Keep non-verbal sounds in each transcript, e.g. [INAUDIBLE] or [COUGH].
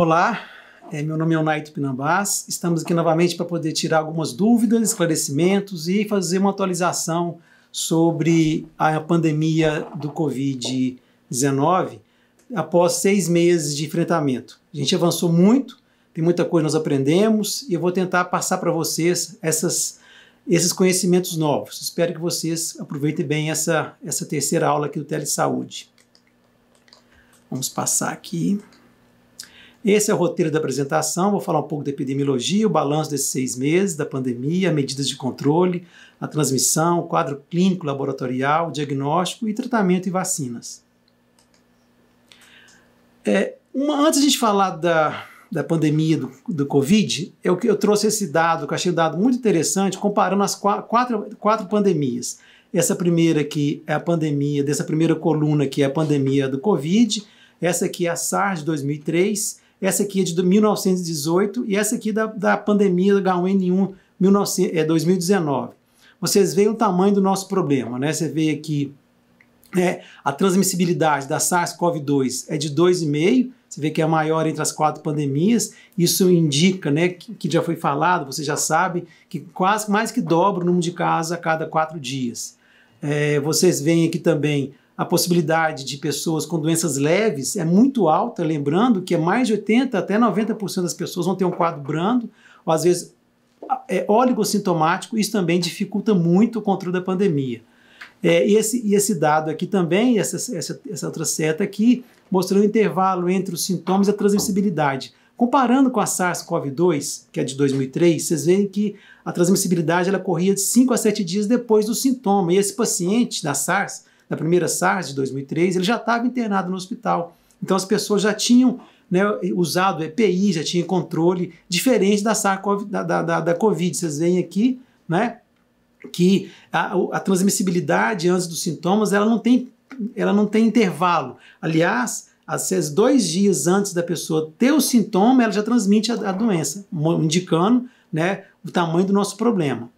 Olá, é, meu nome é Onaito Pinambás. Estamos aqui novamente para poder tirar algumas dúvidas, esclarecimentos e fazer uma atualização sobre a pandemia do Covid-19 após seis meses de enfrentamento. A gente avançou muito, tem muita coisa que nós aprendemos e eu vou tentar passar para vocês essas, esses conhecimentos novos. Espero que vocês aproveitem bem essa, essa terceira aula aqui do Telesaúde. Vamos passar aqui. Esse é o roteiro da apresentação. Vou falar um pouco da epidemiologia, o balanço desses seis meses da pandemia, medidas de controle, a transmissão, o quadro clínico, laboratorial, diagnóstico e tratamento e vacinas. É, uma, antes de a gente falar da, da pandemia do, do Covid, eu, eu trouxe esse dado, que eu achei um dado muito interessante, comparando as quatro, quatro pandemias. Essa primeira aqui é a pandemia, dessa primeira coluna que é a pandemia do Covid, essa aqui é a SARS de 2003, essa aqui é de 1918 e essa aqui é da, da pandemia H1N1 19, é, 2019. Vocês veem o tamanho do nosso problema, né? Você vê aqui é, a transmissibilidade da SARS-CoV-2 é de 2,5%, você vê que é a maior entre as quatro pandemias. Isso indica, né, que, que já foi falado, você já sabe, que quase mais que dobra o número de casos a cada quatro dias. É, vocês veem aqui também a possibilidade de pessoas com doenças leves é muito alta, lembrando que é mais de 80 até 90% das pessoas vão ter um quadro brando, ou às vezes é oligossintomático, isso também dificulta muito o controle da pandemia. É, e, esse, e esse dado aqui também, essa, essa, essa outra seta aqui, mostrando o intervalo entre os sintomas e a transmissibilidade. Comparando com a SARS-CoV-2, que é de 2003, vocês veem que a transmissibilidade ela corria de 5 a 7 dias depois do sintoma. E esse paciente da SARS na primeira SARS de 2003, ele já estava internado no hospital. Então as pessoas já tinham né, usado EPI, já tinham controle, diferente da, SARS, da, da, da Covid. Vocês veem aqui né, que a, a, transmissibilidade antes dos sintomas ela não tem, ela não tem intervalo. Aliás, às dois dias antes da pessoa ter o sintoma, ela já transmite a, a doença, indicando né, o tamanho do nosso problema.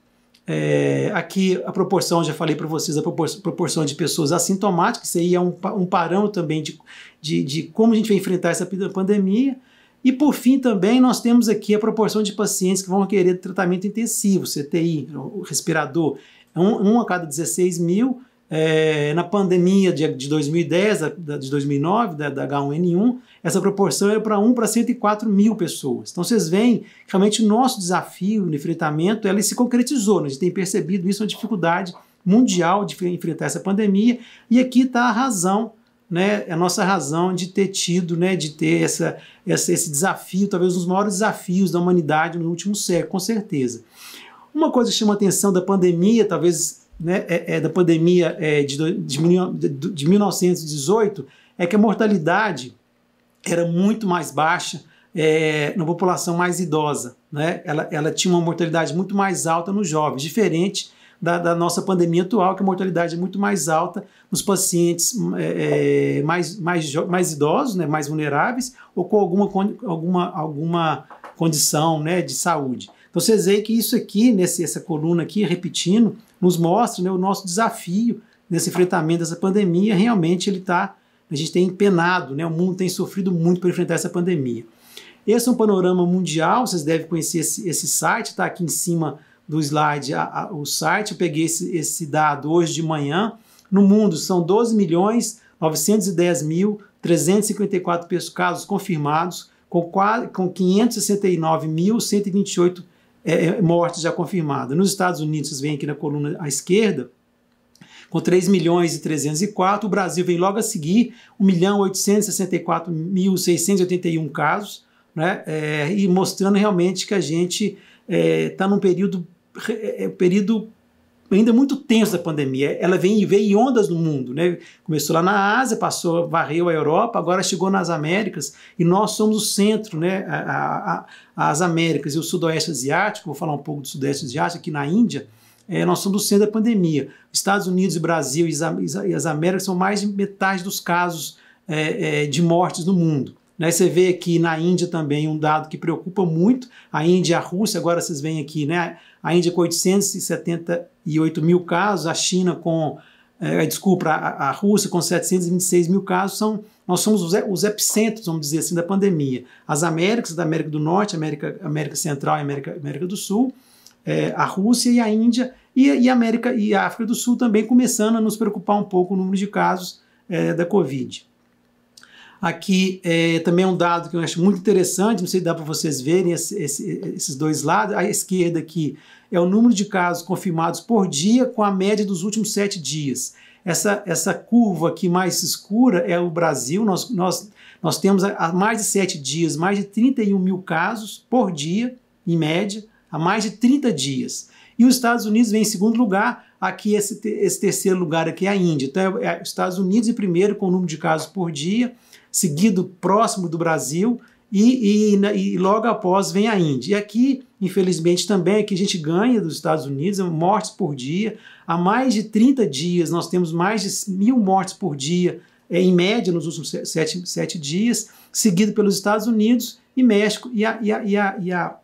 É, aqui a proporção, já falei para vocês, a proporção de pessoas assintomáticas, isso aí é um, um parâmetro também de, de, de como a gente vai enfrentar essa pandemia. E por fim também nós temos aqui a proporção de pacientes que vão requerer tratamento intensivo, CTI, respirador, é um, um a cada 16 mil, é, na pandemia de, de 2010, de 2009, da, da H1N1, essa proporção era para 1 para 104 mil pessoas. Então vocês veem que realmente o nosso desafio no enfrentamento ela se concretizou. Né? A gente tem percebido isso, uma dificuldade mundial de enfrentar essa pandemia. E aqui está a razão né, a nossa razão de ter tido, né, de ter essa, essa, esse desafio, talvez um dos maiores desafios da humanidade no último século, com certeza. Uma coisa que chama a atenção da pandemia, talvez né, é, é, da pandemia é, de, de, de 1918 é que a mortalidade era muito mais baixa é, na população mais idosa. Né? Ela, ela, tinha uma mortalidade muito mais alta nos jovens, diferente da, da, nossa pandemia atual, que a mortalidade é muito mais alta nos pacientes é, é mais, mais, mais, idosos, né? mais vulneráveis, ou com alguma, alguma, alguma condição né? de saúde. Então vocês veem que isso aqui, nessa essa coluna aqui, repetindo, nos mostra né, o nosso desafio nesse enfrentamento dessa pandemia. Realmente ele está, a gente tem empenado, né, o mundo tem sofrido muito para enfrentar essa pandemia. Esse é um panorama mundial, vocês devem conhecer esse, esse site, está aqui em cima do slide a, a, o site. Eu peguei esse, esse dado hoje de manhã. No mundo são 12 milhões 910 mil 354 casos confirmados, com, 569.128 é, é, mortes já confirmadas. Nos Estados Unidos, vocês veem aqui na coluna à esquerda, com 3 milhões e 304, o Brasil vem logo a seguir, 1 milhão 864 mil 681 casos, né? É, e mostrando realmente que a gente está é, num período, é, período ainda é muito tenso da pandemia. Ela vem e veio em ondas no mundo, né? Começou lá na Ásia, passou, varreu a Europa, agora chegou nas Américas e nós somos o centro, né? A, a, as Américas e o Sudoeste Asiático, vou falar um pouco do sudoeste Asiático, aqui na Índia, é, nós somos o centro da pandemia. Estados Unidos e Brasil e as, Américas são mais de metade dos casos é, é, de mortes no mundo. Né? Você vê aqui na Índia também um dado que preocupa muito. A Índia e a Rússia, agora vocês veem aqui, né? A Índia com 878 mil casos, a China com. É, desculpa, a, Rússia com 726 mil casos, são, nós somos os, epicentros, vamos dizer assim, da pandemia. As Américas, da América do Norte, América, América Central e América, América do Sul, é, a Rússia e a Índia, e, e, a América e a África do Sul também começando a nos preocupar um pouco o número de casos é, da Covid. Aqui é, também é um dado que eu acho muito interessante, não sei se dá para vocês verem esse, esse, esses dois lados. A esquerda aqui é o número de casos confirmados por dia com a média dos últimos sete dias. Essa, essa curva aqui mais escura é o Brasil. Nós, nós, nós temos há mais de sete dias mais de 31 mil casos por dia, em média, há mais de 30 dias. E os Estados Unidos vem em segundo lugar, aqui esse, esse terceiro lugar aqui é a Índia. Então, é, é Estados Unidos em primeiro com o número de casos por dia, seguido próximo do Brasil e, e, e, logo após vem a Índia. E aqui, infelizmente, também é que a gente ganha dos Estados Unidos, é mortes por dia. Há mais de 30 dias, nós temos mais de mil mortes por dia, é, em média, nos últimos sete, sete dias, seguido pelos Estados Unidos e México e a, e a, e a, e a,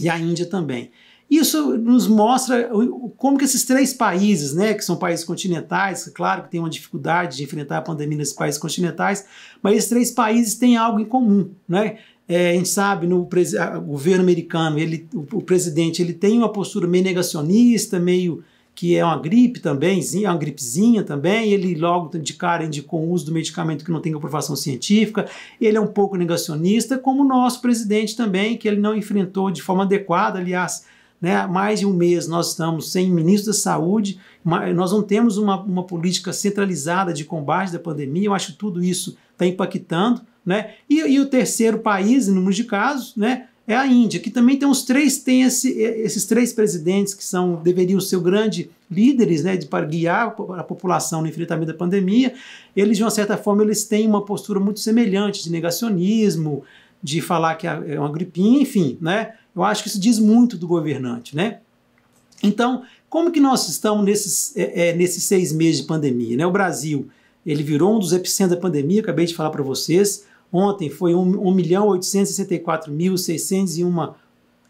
e a Índia também. Isso nos mostra como que esses três países, né, que são países continentais, claro que tem uma dificuldade de enfrentar a pandemia nesses países continentais, mas esses três países têm algo em comum, né? É, a gente sabe no o governo americano, ele, o, o presidente, ele tem uma postura meio negacionista, meio que é uma gripe também, é uma gripezinha também, ele logo de cara indicou o uso do medicamento que não tem comprovação científica, ele é um pouco negacionista, como o nosso presidente também, que ele não enfrentou de forma adequada, aliás, né, há mais de um mês nós estamos sem ministro da Saúde, nós não temos uma, uma política centralizada de combate da pandemia, eu acho que tudo isso está impactando. Né? E, e, o terceiro país, em número de casos, né, é a Índia, que também tem os três, tem esse, esses três presidentes que são deveriam ser grandes líderes né, de, para guiar a população no enfrentamento da pandemia. Eles, de uma certa forma, eles têm uma postura muito semelhante de negacionismo, de falar que é, é uma gripinha, enfim, né? Eu acho que isso diz muito do governante, né? Então, como que nós estamos nesses, é, é, nesses seis meses de pandemia? Né? O Brasil, ele virou um dos epicentros da pandemia, acabei de falar para vocês. Ontem foi 1.864.601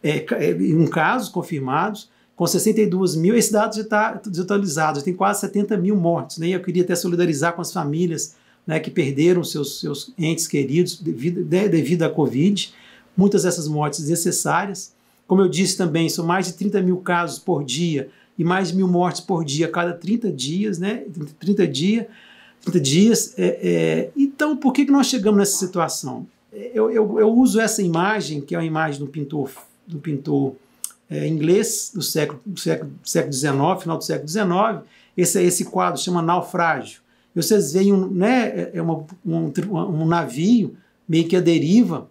é, é um casos confirmados, com 62 mil. Esse dado já está desatualizado, já tem quase 70 mil mortes. Né? E eu queria até solidarizar com as famílias né, que perderam seus, seus entes queridos devido, né, devido à Covid muitas dessas mortes necessárias. Como eu disse também, são mais de 30 mil casos por dia e mais de mil mortes por dia a cada 30 dias, né? 30 dias. 30 dias. É, é. Então, por que, que nós chegamos nessa situação? Eu, eu, eu, uso essa imagem, que é uma imagem do pintor, do pintor é, inglês do século, do século, século XIX, final do século XIX. Esse, é esse quadro chama Naufrágio. E vocês veem um, né, é, é uma, um, um navio meio que a deriva,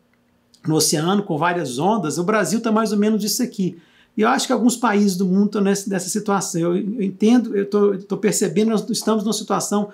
no oceano com várias ondas, o Brasil está mais ou menos isso aqui. E eu acho que alguns países do mundo estão nessa, situação. Eu, entendo, eu estou percebendo, nós estamos numa situação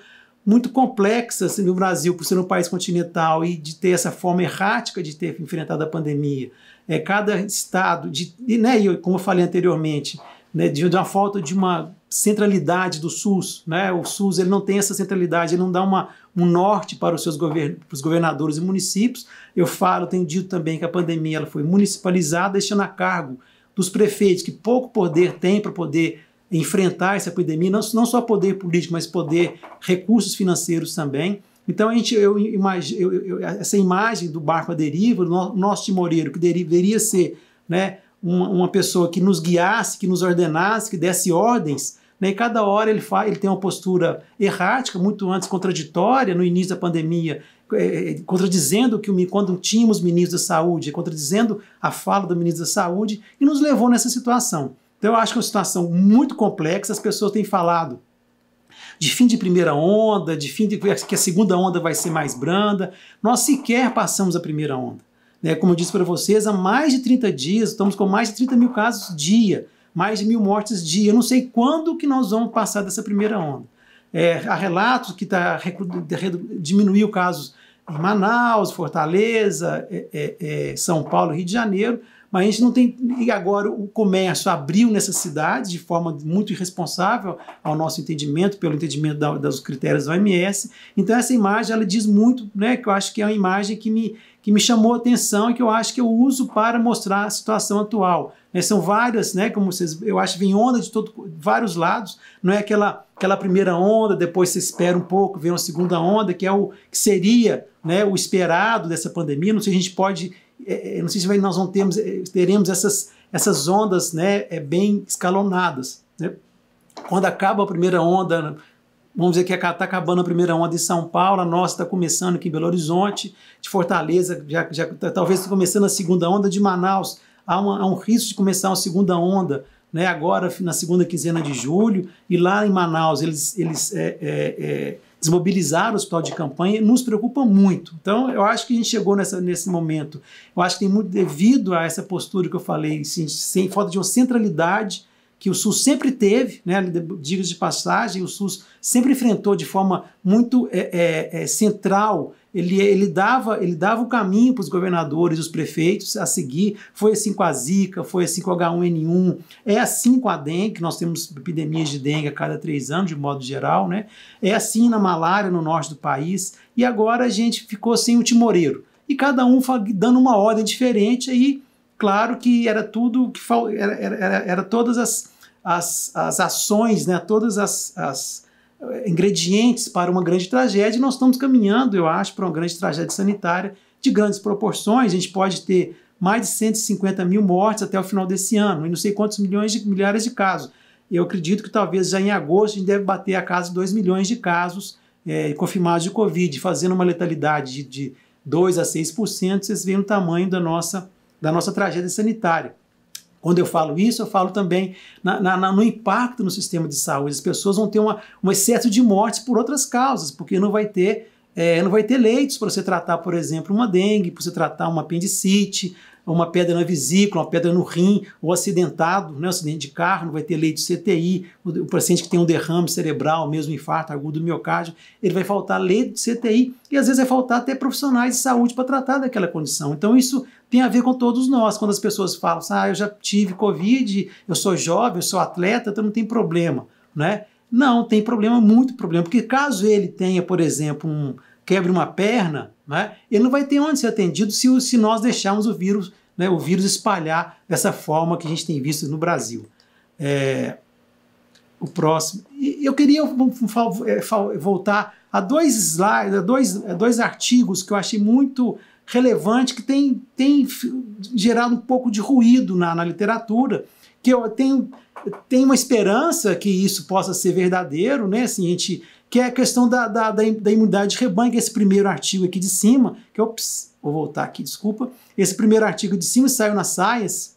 muito complexa assim, no Brasil, por ser um país continental e de ter essa forma errática de ter enfrentado a pandemia. É, cada estado, de, né, e como eu falei anteriormente, né, de, de uma falta de uma centralidade do SUS. Né? O SUS ele não tem essa centralidade, ele não dá uma, um norte para os seus govern para os governadores e municípios. Eu falo, tenho dito também que a pandemia ela foi municipalizada, deixando a cargo dos prefeitos, que pouco poder tem para poder enfrentar essa pandemia, não, não só poder político, mas poder recursos financeiros também. Então a gente, eu, imagino, essa imagem do barco à deriva, o nosso timoreiro, que deveria ser né, uma, uma pessoa que nos guiasse, que nos ordenasse, que desse ordens, né? e cada hora ele, faz, ele tem uma postura errática, muito antes contraditória, no início da pandemia, é, é contradizendo que o, quando tínhamos ministro da saúde, contradizendo a fala do ministro da saúde, e nos levou nessa situação. Então eu acho que é uma situação muito complexa, as pessoas têm falado de fim de primeira onda, de fim de que a segunda onda vai ser mais branda. Nós sequer passamos a primeira onda. Né? Como eu disse para vocês, há mais de 30 dias, estamos com mais de 30 mil casos dia, mais de mil mortes dia. Eu não sei quando que nós vamos passar dessa primeira onda. É, há relatos que tá, diminuiu casos em Manaus, Fortaleza, é, é, é, São Paulo, Rio de Janeiro, mas a gente não tem. E agora o comércio abriu nessas cidades de forma muito irresponsável ao nosso entendimento, pelo entendimento da, dos critérios da OMS. Então, essa imagem ela diz muito, né? Que eu acho que é uma imagem que me, que me chamou a atenção e que eu acho que eu uso para mostrar a situação atual. Né, são várias, né? Como vocês, eu acho, que vem onda de todo, vários lados. Não é aquela, aquela primeira onda, depois você espera um pouco, vem uma segunda onda, que é o que seria, né? O esperado dessa pandemia. Não sei se a gente pode, é, é não sei se nós vamos termos, é, teremos essas essas ondas, né? É bem escalonadas. Né? Quando acaba a primeira onda Vamos dizer que está acabando a primeira onda em São Paulo, a nossa está começando aqui em Belo Horizonte, de Fortaleza, já, já tá, talvez tá começando a segunda onda de Manaus. Há, uma, há um risco de começar uma segunda onda né, agora na segunda quinzena de julho, e lá em Manaus eles, eles é, é, é, desmobilizaram o hospital de campanha, nos preocupa muito. Então, eu acho que a gente chegou nessa, nesse momento. Eu acho que tem muito devido a essa postura que eu falei, sem, assim, sem falta de uma centralidade que o SUS sempre teve, né, diga de passagem, o SUS sempre enfrentou de forma muito é, é, é, central. Ele, ele, dava, ele dava o caminho para os governadores, os prefeitos a seguir. Foi assim com a Zika, foi assim com o H1N1, é assim com a dengue, nós temos epidemias de dengue a cada três anos, de modo geral, né? É assim na malária no norte do país. E agora a gente ficou sem o timoreiro. E cada um dando uma ordem diferente, aí, claro que era tudo que era, era, era todas as as, as ações, né, todas as, as eh, ingredientes para uma grande tragédia, nós estamos caminhando, eu acho, para uma grande tragédia sanitária de grandes proporções. A gente pode ter mais de 150 mil mortes até o final desse ano, e não sei quantos milhões de milhares de casos. Eu acredito que talvez já em agosto a gente deve bater a casa de 2 milhões de casos é, confirmados de Covid, fazendo uma letalidade de, de 2 a 6%, vocês veem o tamanho da nossa, da nossa tragédia sanitária. Quando eu falo isso, eu falo também na, na, no impacto no sistema de saúde. As pessoas vão ter uma, um excesso de mortes por outras causas, porque não vai ter é, não vai ter leitos para você tratar, por exemplo, uma dengue, para você tratar uma apendicite, uma pedra na vesícula, uma pedra no rim, ou acidentado, né, um acidente de carro, não vai ter lei de CTI, o paciente que tem um derrame cerebral, mesmo infarto agudo do miocárdio, ele vai faltar lei de CTI e às vezes vai faltar até profissionais de saúde para tratar daquela condição. Então isso tem a ver com todos nós. Quando as pessoas falam, assim, ah, eu já tive Covid, eu sou jovem, eu sou atleta, então não tem problema, né? Não, tem problema, muito problema, porque caso ele tenha, por exemplo, um quebre uma perna, né, ele não vai ter onde ser atendido se, se nós deixarmos o vírus, né, o vírus espalhar dessa forma que a gente tem visto no Brasil. É, o próximo. Eu queria é, voltar a dois slides, a dois, a dois artigos que eu achei muito relevante, que tem, tem gerado um pouco de ruído na, na literatura, que eu tenho, tenho uma esperança que isso possa ser verdadeiro, né? Assim, a gente que é a questão da, da, da imunidade de rebanho, que é esse primeiro artigo aqui de cima, que eu é vou voltar aqui, desculpa, esse primeiro artigo de cima saiu nas saias,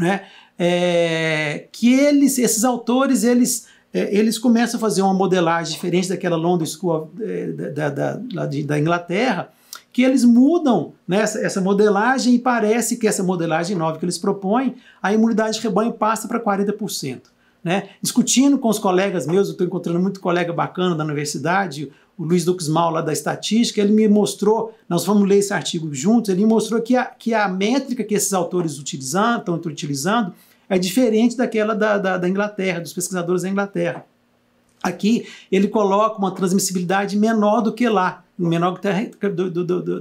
né, é, que eles, esses autores, eles, é, eles começam a fazer uma modelagem diferente daquela London School é, da, da, da, Inglaterra, que eles mudam né, essa, essa modelagem e parece que essa modelagem nova que eles propõem, a imunidade de rebanho passa para 40% né? discutindo com os colegas meus, eu estou encontrando muito colega bacana da universidade, o Luiz Duxmal lá da estatística, ele me mostrou, nós vamos ler esse artigo juntos, ele mostrou que a, que a métrica que esses autores estão utilizando é diferente daquela da, da, da Inglaterra, dos pesquisadores da Inglaterra. Aqui ele coloca uma transmissibilidade menor do que lá, menor do, do, do,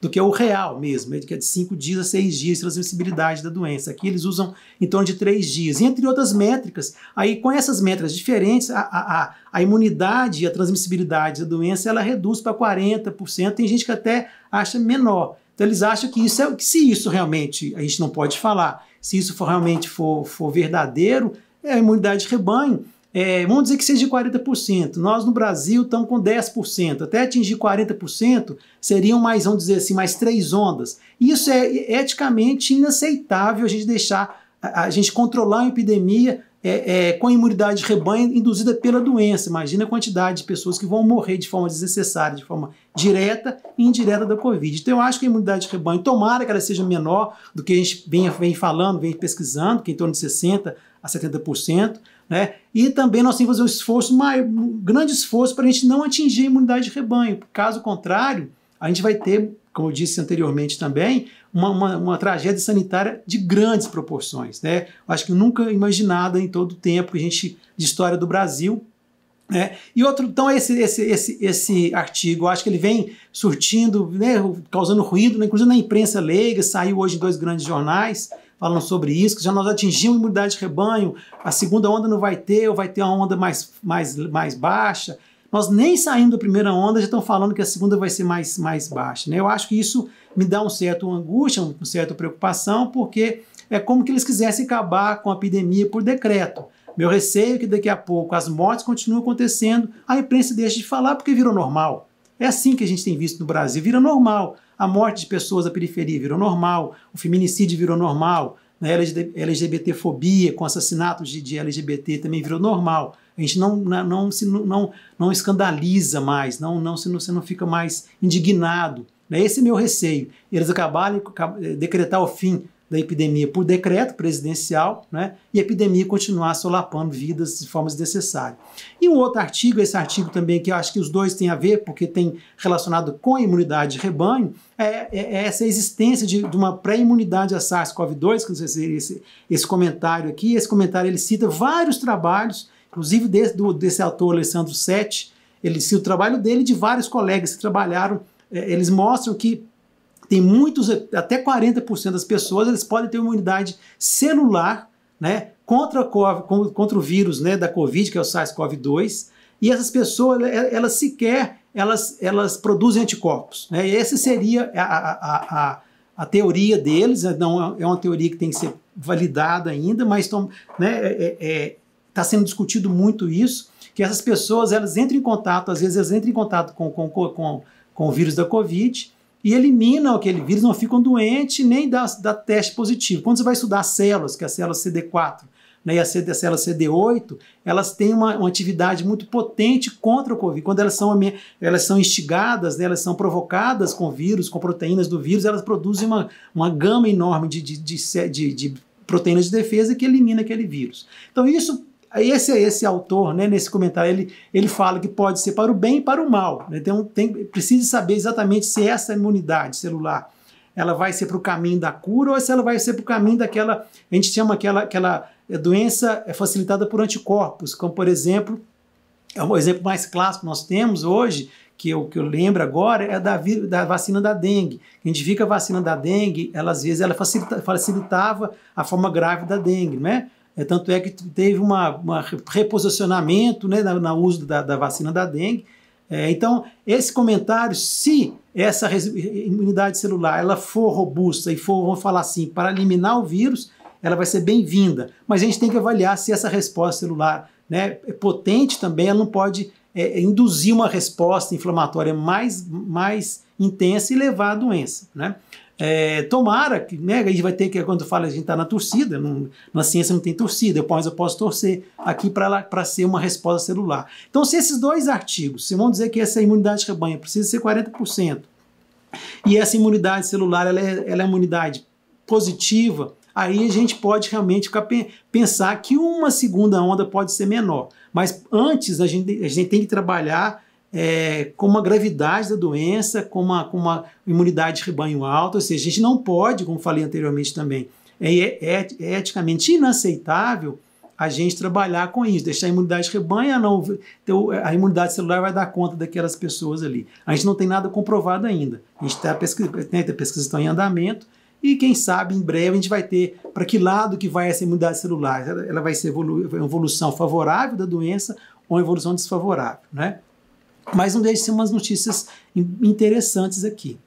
do, que o real mesmo, né, que é de 5 dias a 6 dias de transmissibilidade da doença. Aqui eles usam em torno de 3 dias, entre outras métricas. Aí, com essas métricas diferentes, a, a, a imunidade e a transmissibilidade da doença ela reduz para 40%. Tem gente que até acha menor. Então, eles acham que isso é que se isso realmente a gente não pode falar, se isso for, realmente for, for verdadeiro, é a imunidade de rebanho é, vamos dizer que seja de 40%. Nós no Brasil estamos com 10%. Até atingir 40% seriam mais, vamos dizer assim, mais três ondas. Isso é eticamente inaceitável a gente deixar, a, a gente controlar a epidemia é, é, com imunidade de rebanho induzida pela doença. Imagina a quantidade de pessoas que vão morrer de forma desnecessária, de forma direta e indireta da Covid. Então eu acho que a imunidade de rebanho, tomara que ela seja menor do que a gente vem, vem falando, vem pesquisando, que é em torno de 60% a 70%, né? E também nós temos que fazer um esforço maior, um grande esforço para a gente não atingir a imunidade de rebanho. Caso contrário, a gente vai ter, como eu disse anteriormente também, uma, uma, uma tragédia sanitária de grandes proporções. Né? Acho que nunca imaginada em todo o tempo que a gente, de história do Brasil, né? e outro, então, esse, esse, esse, esse artigo, acho que ele vem surtindo, né, causando ruído, né, inclusive na imprensa leiga, saiu hoje em dois grandes jornais falando sobre isso, que já nós atingimos imunidade de rebanho, a segunda onda não vai ter, ou vai ter uma onda mais, mais, mais baixa. Nós nem saindo da primeira onda já estão falando que a segunda vai ser mais, mais baixa. Né? Eu acho que isso me dá um certo angústia, uma certa preocupação, porque é como que eles quisessem acabar com a epidemia por decreto. Meu receio é que daqui a pouco as mortes continuem acontecendo, a imprensa deixa de falar porque virou normal. É assim que a gente tem visto no Brasil, vira normal a morte de pessoas da periferia virou normal, o feminicídio virou normal, a né? LGBTfobia com assassinatos de, de, LGBT também virou normal. A gente não, né, não, se, não, não, escandaliza mais, não, não, se, não, você não fica mais indignado. Né? Esse é meu receio. Eles acabarem eh, decretar o fim da epidemia por decreto presidencial, né, e a epidemia continuar solapando vidas de forma desnecessária. E um outro artigo, esse artigo também que eu acho que os dois têm a ver, porque tem relacionado com a imunidade de rebanho, é, é, é essa existência de, de uma pré-imunidade a SARS-CoV-2, que vocês esse, esse comentário aqui, esse comentário ele cita vários trabalhos, inclusive desse, do, desse autor Alessandro Sete, ele cita o trabalho dele e de vários colegas que trabalharam, é, eles mostram que tem muitos, até 40% das pessoas, eles podem ter uma imunidade celular, né, contra, contra o vírus, né, da Covid, que é o SARS-CoV-2, e essas pessoas, elas sequer, elas, elas produzem anticorpos, né, e essa seria a, a, a, a teoria deles, né, não é, é uma teoria que tem que ser validada ainda, mas está né, é, é, é tá sendo discutido muito isso, que essas pessoas, elas entram em contato, às vezes elas entram em contato com, com, com, com o vírus da Covid, e eliminam aquele vírus, não ficam doentes nem dá, dá teste positivo. Quando você vai estudar células, que é a célula CD4 né, e a, CD, a célula CD8, elas têm uma, uma, atividade muito potente contra o Covid. Quando elas são, elas são instigadas, né, elas são provocadas com vírus, com proteínas do vírus, elas produzem uma, uma gama enorme de, de, de, de proteínas de defesa que elimina aquele vírus. Então, isso esse, esse autor, né, nesse comentário, ele, ele fala que pode ser para o bem e para o mal. Né? Então, tem, precisa saber exatamente se essa imunidade celular ela vai ser para o caminho da cura ou se ela vai ser para o caminho daquela, a gente chama aquela, aquela eh, doença eh, facilitada por anticorpos, como por exemplo, é um exemplo mais clássico que nós temos hoje, que eu, que eu lembro agora, é da, da vacina da dengue. A gente vê que a vacina da dengue, ela, às vezes, ela facilita, facilitava a forma grave da dengue, né? É, tanto é que teve um reposicionamento né, na, na uso da, da, vacina da dengue. É, então, esse comentário, se essa imunidade celular ela for robusta e for, vamos falar assim, para eliminar o vírus, ela vai ser bem-vinda. Mas a gente tem que avaliar se essa resposta celular né, é potente também, ela não pode é, é induzir uma resposta inflamatória mais, mais intensa e levar à doença. Né? É, tomara, que, né? A gente vai ter que, quando fala, a gente está na torcida, não, na ciência não tem torcida, mas eu posso torcer aqui para ser uma resposta celular. Então, se esses dois artigos, se vão dizer que essa imunidade de rebanho precisa ser 40%, e essa imunidade celular ela é, ela é uma imunidade positiva, aí a gente pode realmente ficar, pensar que uma segunda onda pode ser menor. Mas antes a gente, a gente tem que trabalhar é, com uma gravidade da doença, com uma, com uma imunidade de rebanho alta, ou seja, a gente não pode, como falei anteriormente também, é, é, é eticamente inaceitável a gente trabalhar com isso, deixar a imunidade rebanha, ah, não, então, a imunidade celular vai dar conta daquelas pessoas ali. A gente não tem nada comprovado ainda. A gente tá pesquisa, né, tem tá pesquisas está em andamento e quem sabe em breve a gente vai ter para que lado que vai essa imunidade celular. Ela, ela vai ser evolu evolução favorável da doença ou evolução desfavorável, né? Mas não deixe de ser umas notícias interessantes aqui.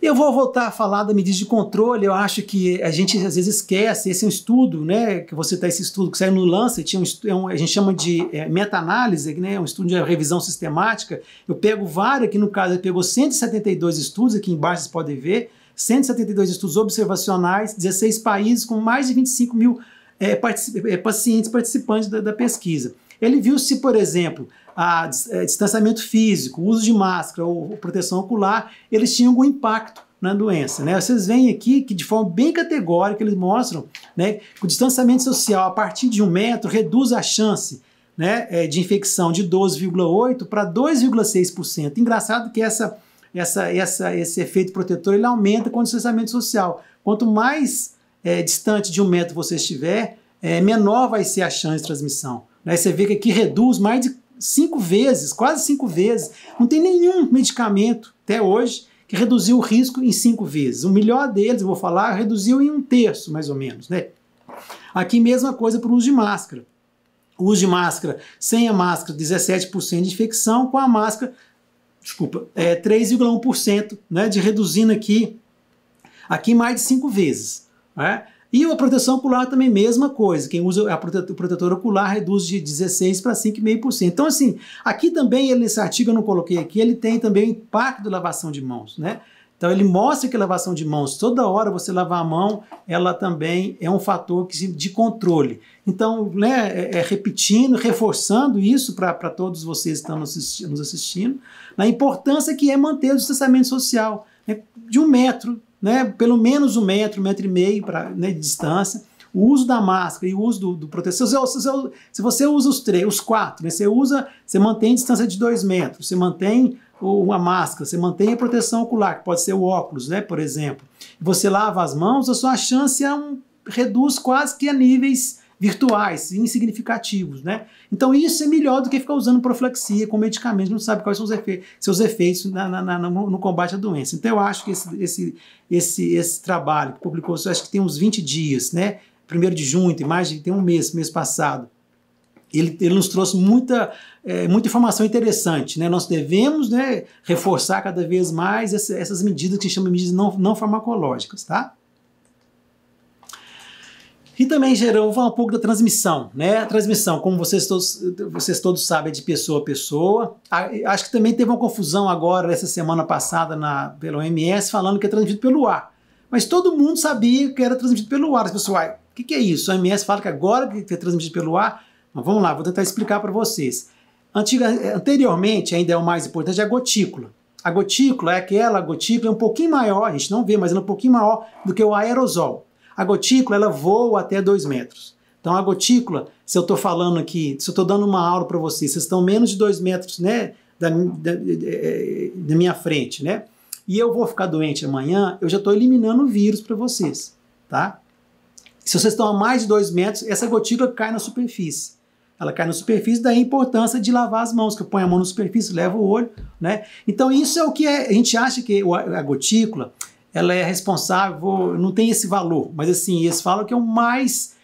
Eu vou voltar a falar da medida de controle. Eu acho que a gente às vezes esquece. Esse é um estudo, né? Que você tá esse estudo que saiu no Lancet, é um, a gente chama de é, meta-análise, né? Um estudo de revisão sistemática. Eu pego vários, aqui no caso ele pegou 172 estudos, aqui embaixo vocês podem ver, 172 estudos observacionais, 16 países com mais de 25 mil é, particip, é, pacientes participantes da, da pesquisa. Ele viu se, por exemplo, a, eh, distanciamento físico, uso de máscara ou, proteção ocular, eles tinham algum impacto na doença. Né? Vocês veem aqui que de forma bem categórica eles mostram né, que o distanciamento social a partir de um metro reduz a chance né, eh, de infecção de 12,8% para 2,6%. Engraçado que essa, essa, essa, esse efeito protetor ele aumenta com o distanciamento social. Quanto mais é, distante de um metro você estiver, é, menor vai ser a chance de transmissão. Né? Você vê que aqui reduz mais de cinco vezes, quase cinco vezes. Não tem nenhum medicamento até hoje que reduziu o risco em cinco vezes. O melhor deles, eu vou falar, reduziu em um terço, mais ou menos. Né? Aqui, mesma coisa para o uso de máscara. O uso de máscara, sem a máscara, 17% de infecção, com a máscara, desculpa, é 3,1%, né, de reduzindo aqui, aqui mais de cinco vezes. Né? E a proteção ocular também, mesma coisa. Quem usa a protetor ocular reduz de 16% para 5,5%. Então, assim, aqui também, ele, nesse artigo eu não coloquei aqui, ele tem também o impacto da lavação de mãos, né? Então, ele mostra que a lavação de mãos, toda hora você lavar a mão, ela também é um fator de controle. Então, né, é, é repetindo, reforçando isso para todos vocês que estão nos assistindo, nos assistindo, na importância que é manter o distanciamento social né, de um metro né, pelo menos um metro, um metro e meio pra, né, de distância. O uso da máscara e o uso do, do proteção. Se, se, se, você usa os três, os quatro, né, você usa, você mantém distância de dois metros, você mantém uma máscara, você mantém a proteção ocular, que pode ser o óculos, né, por exemplo. Você lava as mãos, a sua chance é um, reduz quase que a níveis virtuais, insignificativos, né? Então isso é melhor do que ficar usando profilaxia com medicamentos, não sabe quais são os efeitos, seus efeitos na, na, na, no, no, combate à doença. Então eu acho que esse, esse, esse, esse trabalho que publicou, acho que tem uns 20 dias, né? Primeiro de junho, tem mais de, tem um mês, mês passado. Ele, ele, nos trouxe muita, é, muita informação interessante. Né? Nós devemos né, reforçar cada vez mais essa, essas medidas que chamam de medidas não, não farmacológicas. Tá? E também gerou, vou falar um pouco da transmissão, né? A transmissão, como vocês todos, vocês todos sabem, é de pessoa a pessoa. Acho que também teve uma confusão agora, essa semana passada, na, pela OMS, falando que é transmitido pelo ar. Mas todo mundo sabia que era transmitido pelo ar. As pessoas, o que, que é isso? A OMS fala que agora que é transmitido pelo ar. Mas vamos lá, vou tentar explicar para vocês. Antiga, anteriormente, ainda é o mais importante, é a gotícula. A gotícula é aquela a gotícula é um pouquinho maior, a gente não vê, mas ela é um pouquinho maior do que o aerosol. A gotícula ela voa até 2 metros. Então a gotícula, se eu estou falando aqui, se eu estou dando uma aula para vocês, vocês estão menos de 2 metros né, da, da, eh, eh, da minha frente, né? E eu vou ficar doente amanhã, eu já estou eliminando o vírus para vocês, tá? Se vocês estão a mais de 2 metros, essa gotícula cai na superfície ela cai na superfície, daí a importância de lavar as mãos, que eu ponho a mão na superfície, levo o olho, né? Então isso é o que é, a gente acha que a gotícula, ela é responsável, não tem esse valor, mas assim, eles falam que é o mais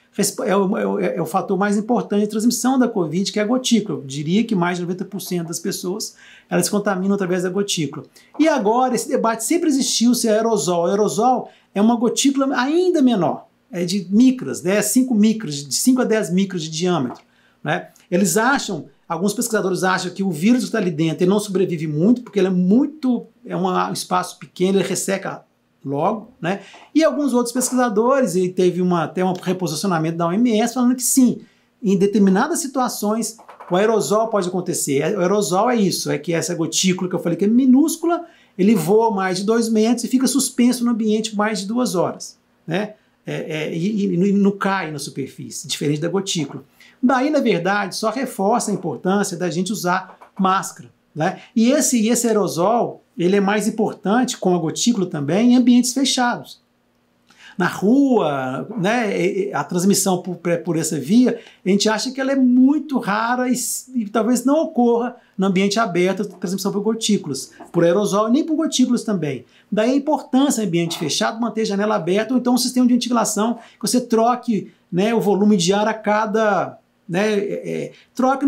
é o, é o é, é fator mais importante de transmissão da Covid, que é a gotícula. Eu diria que mais de 90% das pessoas elas contaminam através da gotícula. E agora, esse debate sempre existiu se é aerosol. O aerosol é uma gotícula ainda menor, é de micras, né? 5 micras, de 5 a 10 micras de diâmetro. Né? Eles acham Alguns pesquisadores acham que o vírus que está ali dentro ele não sobrevive muito, porque ele é muito. é um espaço pequeno, ele resseca logo, né? E alguns outros pesquisadores, e teve uma, até um reposicionamento da OMS falando que sim, em determinadas situações o aerosol pode acontecer. É, o aerosol é isso, é que essa gotícula que eu falei que é minúscula, ele voa mais de dois metros e fica suspenso no ambiente mais de duas horas, né? É, é, e, e, não cai na superfície, diferente da gotícula. Daí, na verdade, só reforça a importância da gente usar máscara, né? E esse, esse aerosol, ele é mais importante, com a gotícula também, em ambientes fechados. Na rua, né, a transmissão por, por essa via, a gente acha que ela é muito rara e, e talvez não ocorra no ambiente aberto transmissão por gotículas, por aerosol e nem por gotículas também. Daí a importância em ambiente fechado, manter a janela aberta ou então um sistema de ventilação que você troque né, o volume de ar a cada né, é,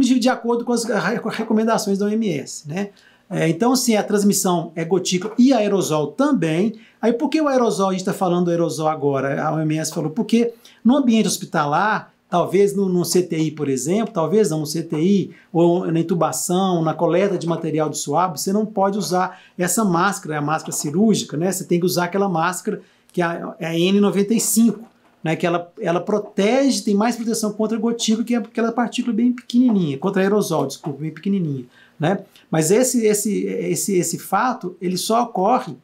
de, é, de acordo com as recomendações da OMS, né? É, então, assim, a transmissão é gotícula e aerosol também. Aí, por que o aerosol? A gente está falando do aerosol agora. A OMS falou, porque no ambiente hospitalar, talvez no, no CTI, por exemplo, talvez não, no CTI, ou na intubação, na coleta de material de suave, você não pode usar essa máscara, a máscara cirúrgica, né? Você tem que usar aquela máscara que é a, é a N95, né? Que ela, ela protege, tem mais proteção contra gotícula, que é aquela partícula bem pequenininha, contra aerosol, desculpa, bem pequenininha. Né? Mas esse, esse, esse, esse fato ele só ocorre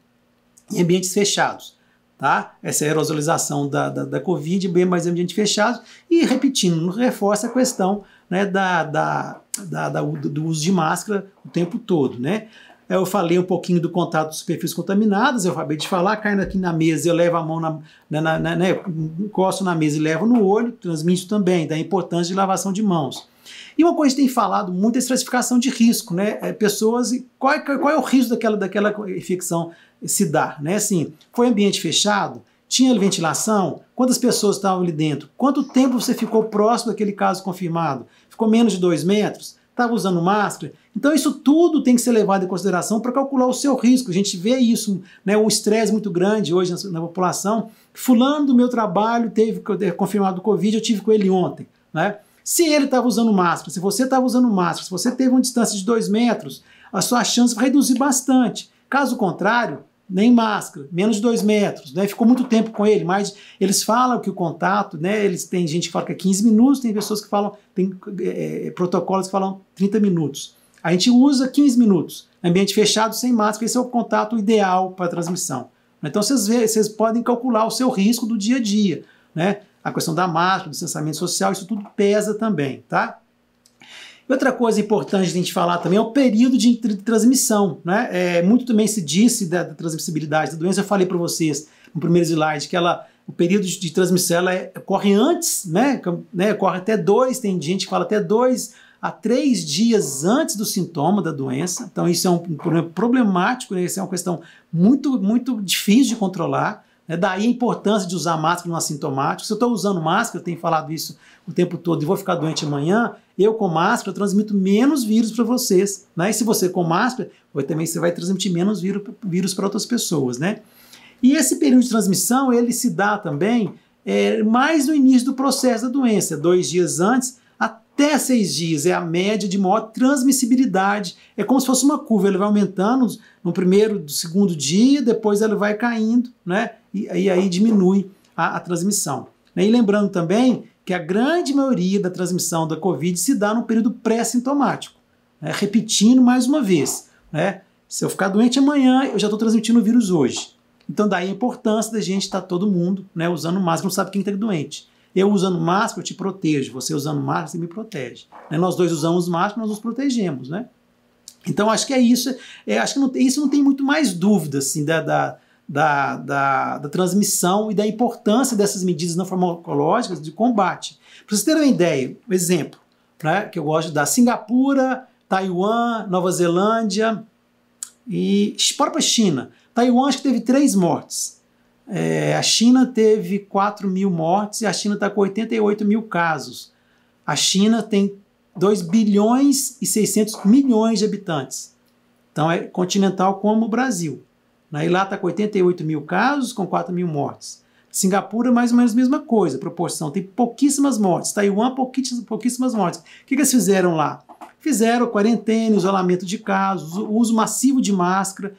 em ambientes fechados. Tá? Essa aerosolização da, da, da Covid, bem mais em ambientes fechados, e repetindo, reforça a questão né, da, da, da, da, do uso de máscara o tempo todo. Né? Eu falei um pouquinho do contato de superfícies contaminadas, eu acabei de falar, caindo aqui na mesa, eu levo a mão na, na, na, na né, encosto na mesa e levo no olho, transmito também, da importância de lavação de mãos. E uma coisa que tem falado muito é a estratificação de risco, né? É, pessoas, qual é, qual é o risco daquela, daquela infecção se dar, né? Assim, foi ambiente fechado? Tinha ventilação? Quantas pessoas estavam ali dentro? Quanto tempo você ficou próximo daquele caso confirmado? Ficou menos de dois metros? Estava usando máscara? Então, isso tudo tem que ser levado em consideração para calcular o seu risco. A gente vê isso, né? O estresse muito grande hoje na, na população. Fulano do meu trabalho teve confirmado Covid, eu tive com ele ontem, né? Se ele estava usando máscara, se você estava usando máscara, se você teve uma distância de 2 metros, a sua chance vai reduzir bastante. Caso contrário, nem máscara, menos de 2 metros, né? Ficou muito tempo com ele, mas eles falam que o contato, né? Eles tem gente que fala que é 15 minutos, tem pessoas que falam, tem é, é, é protocolos que falam 30 minutos. A gente usa 15 minutos, ambiente fechado, sem máscara, esse é o contato ideal para transmissão. Então vocês, vocês podem calcular o seu risco do dia a dia, né? a questão da máscara, do distanciamento social, isso tudo pesa também, tá? E outra coisa importante de a gente falar também é o período de transmissão, né? É, muito também se disse da, da transmissibilidade da doença, eu falei para vocês no primeiro slide que ela o período de transmissão ela é, antes, né? né? Corre até dois, tem gente que fala até dois a três dias antes do sintoma da doença. Então, isso é um problema problemático, né? isso é uma questão muito, muito difícil de controlar. É daí a importância de usar máscara no assintomático. Se eu estou usando máscara, eu tenho falado isso o tempo todo e vou ficar doente amanhã, eu com máscara eu transmito menos vírus para vocês. Né? E se você com máscara, também você vai transmitir menos vírus para outras pessoas. Né? E esse período de transmissão ele se dá também é, mais no início do processo da doença, dois dias antes até seis dias é a média de maior transmissibilidade. É como se fosse uma curva, ele vai aumentando no primeiro, do segundo dia, depois ele vai caindo, né? e, e aí diminui a, a transmissão. Né? E lembrando também que a grande maioria da transmissão da Covid se dá no período pré-sintomático. Né? Repetindo mais uma vez, né? se eu ficar doente amanhã, eu já estou transmitindo o vírus hoje. Então daí a importância da gente estar tá todo mundo né, usando máscara, não sabe quem está doente. Eu usando máscara, eu te protejo. Você usando máscara, você me protege. Né? Nós dois usamos máscara, nós nos protegemos, né? Então acho que é isso. É, acho que não, isso não tem muito mais dúvida assim da, da da, da, da, transmissão e da importância dessas medidas não farmacológicas de combate. Para vocês terem uma ideia, um exemplo né, que eu gosto da Singapura, Taiwan, Nova Zelândia e própria China. Taiwan acho que teve três mortes. É, a China teve 4 mil mortes e a China está com 88 mil casos. A China tem 2 bilhões e 600 milhões de habitantes. Então é continental como o Brasil. Na Ilá está com 88 mil casos, com 4 mil mortes. Singapura, mais ou menos a mesma coisa, proporção. Tem pouquíssimas mortes. Taiwan, pouquíssimas mortes. O que, que eles fizeram lá? Fizeram quarentena, isolamento de casos, uso massivo de máscara,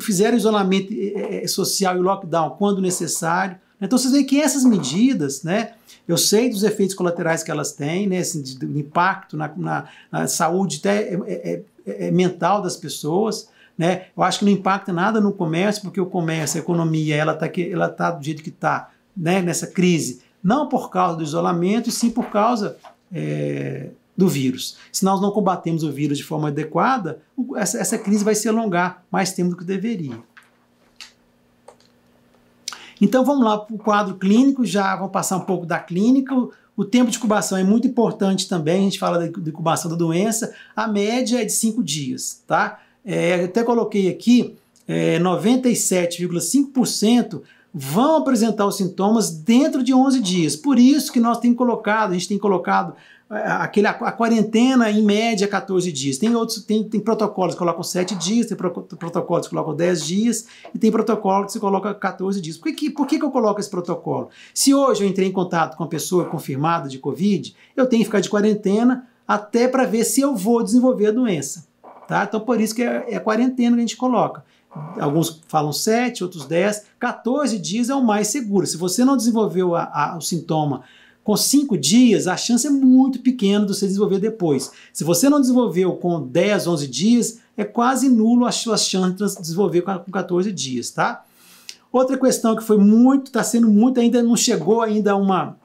fizeram isolamento eh, eh, eh, social e lockdown quando necessário. Né? Então vocês veem que essas medidas, né, eu sei dos efeitos colaterais que elas têm, né, assim, do impacto na, na, na saúde até é, é, é mental das pessoas, né? Eu acho que não impacta nada no comércio, porque o comércio, a economia, ela está ela tá do jeito que está, né? nessa crise. Não por causa do isolamento, e sim por causa é, do vírus. Se nós não combatemos o vírus de forma adequada, essa, essa crise vai se alongar mais tempo do que deveria. Então vamos lá para o quadro clínico, já vamos passar um pouco da clínica. O tempo de incubação é muito importante também, a gente fala de incubação da doença. A média é de cinco dias, tá? é, até coloquei aqui, é, 97,5% vão apresentar os sintomas dentro de 11 dias. Por isso que nós temos colocado, a gente tem colocado é, aquele, a quarentena em média 14 dias. Tem outros, tem, tem protocolos que colocam 7 dias, tem protocolos que colocam 10 dias e tem protocolo que se coloca 14 dias. Por que, por que, que eu coloco esse protocolo? Se hoje eu entrei em contato com uma pessoa confirmada de Covid, eu tenho que ficar de quarentena até para ver se eu vou desenvolver a doença. Tá? Então, por isso que é, é quarentena que a gente coloca. Alguns falam 7, outros 10. 14 dias é o mais seguro. Se você não desenvolveu a, a, o sintoma com 5 dias, a chance é muito pequena de você desenvolver depois. Se você não desenvolveu com 10, 11 dias, é quase nulo as suas chances de desenvolver com 14 dias, tá? Outra questão que foi muito, está sendo muito, ainda não chegou ainda uma,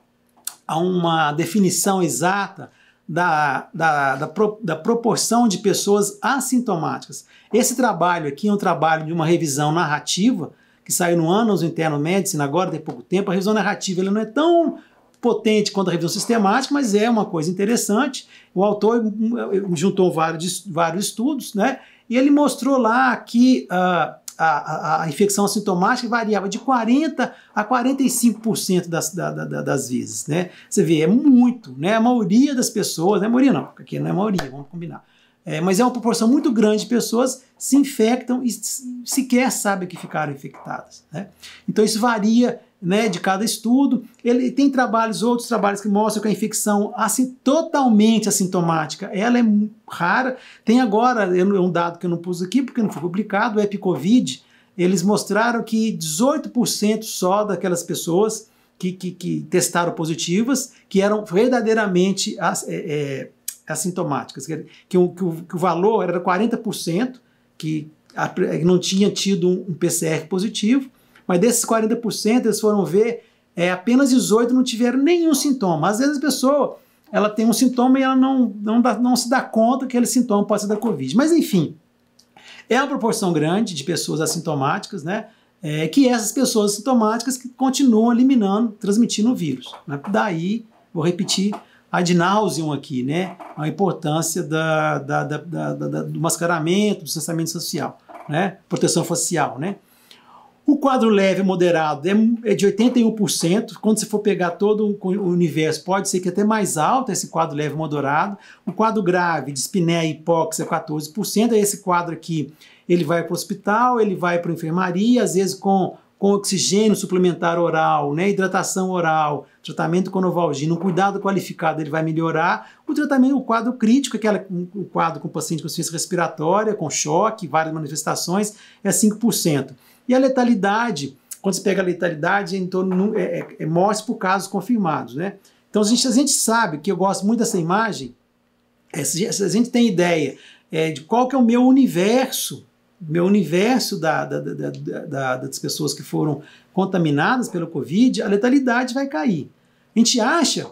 a uma definição exata, da, da, da, pro, da, proporção de pessoas assintomáticas. Esse trabalho aqui é um trabalho de uma revisão narrativa, que saiu no Annals Interno Medicine, agora tem pouco tempo. A revisão narrativa ela não é tão potente quanto a revisão sistemática, mas é uma coisa interessante. O autor eh, juntou vários, vários estudos, né? E ele mostrou lá que uh, a, a, a infecção assintomática variava de 40% a 45% das, da, da, das vezes. Né? Você vê, é muito. Né? A maioria das pessoas, né? a maioria não, aqui não é a maioria, vamos combinar. É, mas é uma proporção muito grande de pessoas se infectam e sequer sabem que ficaram infectadas. Né? Então isso varia né, de cada estudo. Ele tem trabalhos, outros trabalhos que mostram que a infecção assim, totalmente assintomática, ela é rara. Tem agora, é um dado que eu não pus aqui porque não foi publicado, o EpiCovid, eles mostraram que 18% só daquelas pessoas que, que, que, testaram positivas, que eram verdadeiramente as, é, é, assintomáticas, que, que, o, que o valor era 40%, que não tinha tido um PCR positivo, mas desses 40%, eles foram ver, é, apenas 18 não tiveram nenhum sintoma. Às vezes a pessoa ela tem um sintoma e ela não, não, dá, não se dá conta que aquele sintoma pode ser da Covid. Mas enfim, é uma proporção grande de pessoas assintomáticas, né? É, que essas pessoas sintomáticas que continuam eliminando, transmitindo o vírus. Né? Daí, vou repetir a nauseum aqui, né? A importância da, da, da, do mascaramento, do distanciamento social, né? Proteção facial, né? O quadro leve moderado é, é de 81%. Quando você for pegar todo o universo, pode ser que até mais alto esse quadro leve moderado. O quadro grave de espiné e hipóxia é 14%. É esse quadro aqui, ele vai para o hospital, ele vai para a enfermaria, às vezes com com oxigênio suplementar oral, né, hidratação oral, tratamento com novalgina, um cuidado qualificado, ele vai melhorar. O tratamento, o quadro crítico, aquele um quadro com paciente com insuficiência respiratória, com choque, várias manifestações, é 5%. E a letalidade, quando se pega a letalidade, é em torno, é, é, é morte por casos confirmados, né? Então a gente, a gente sabe, que eu gosto muito dessa imagem, é, se a gente tem ideia é, de qual que é o meu universo meu universo da, da, da, das pessoas que foram contaminadas pelo Covid, a letalidade vai cair. A gente acha,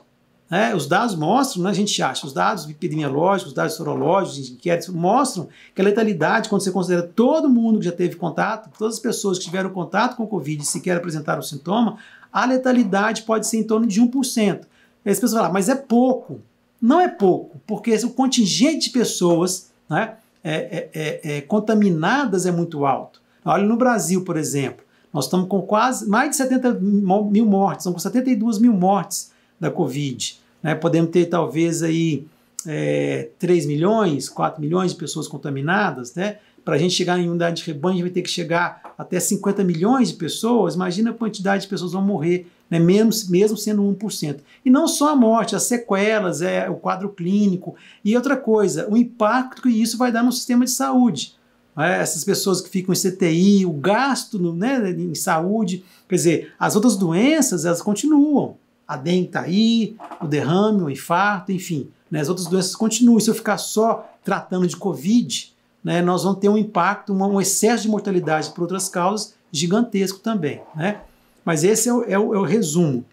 né, os dados mostram, né, a gente acha, os dados epidemiológicos, os dados sorológicos, inquéritos, mostram que a letalidade, quando você considera todo mundo que já teve contato, todas as pessoas que tiveram contato com o Covid e sequer apresentaram sintoma, a letalidade pode ser em torno de 1%. Aí as pessoas falam, ah, mas é pouco. Não é pouco, porque o contingente de pessoas, né, é é, é, é, contaminadas é muito alto. Olha no Brasil, por exemplo, nós estamos com quase mais de 70 mil mortes, estamos com 72 mil mortes da Covid. Né? Podemos ter talvez aí é, 3 milhões, 4 milhões de pessoas contaminadas, né? Para a gente chegar em unidade de rebanho, a gente vai ter que chegar até 50 milhões de pessoas, imagina a quantidade de pessoas vão morrer, né, mesmo, mesmo sendo 1%. E não só a morte, as sequelas, é, o quadro clínico e outra coisa, o impacto que isso vai dar no sistema de saúde. É, essas pessoas que ficam em CTI, o gasto no, né, em saúde, quer dizer, as outras doenças, elas continuam. A dengue está aí, o derrame, o infarto, enfim, né, as outras doenças continuam. E se eu ficar só tratando de Covid, né, nós vamos ter um impacto, um excesso de mortalidade por outras causas gigantesco também. Né? Mas esse é o, é, o, é o, resumo.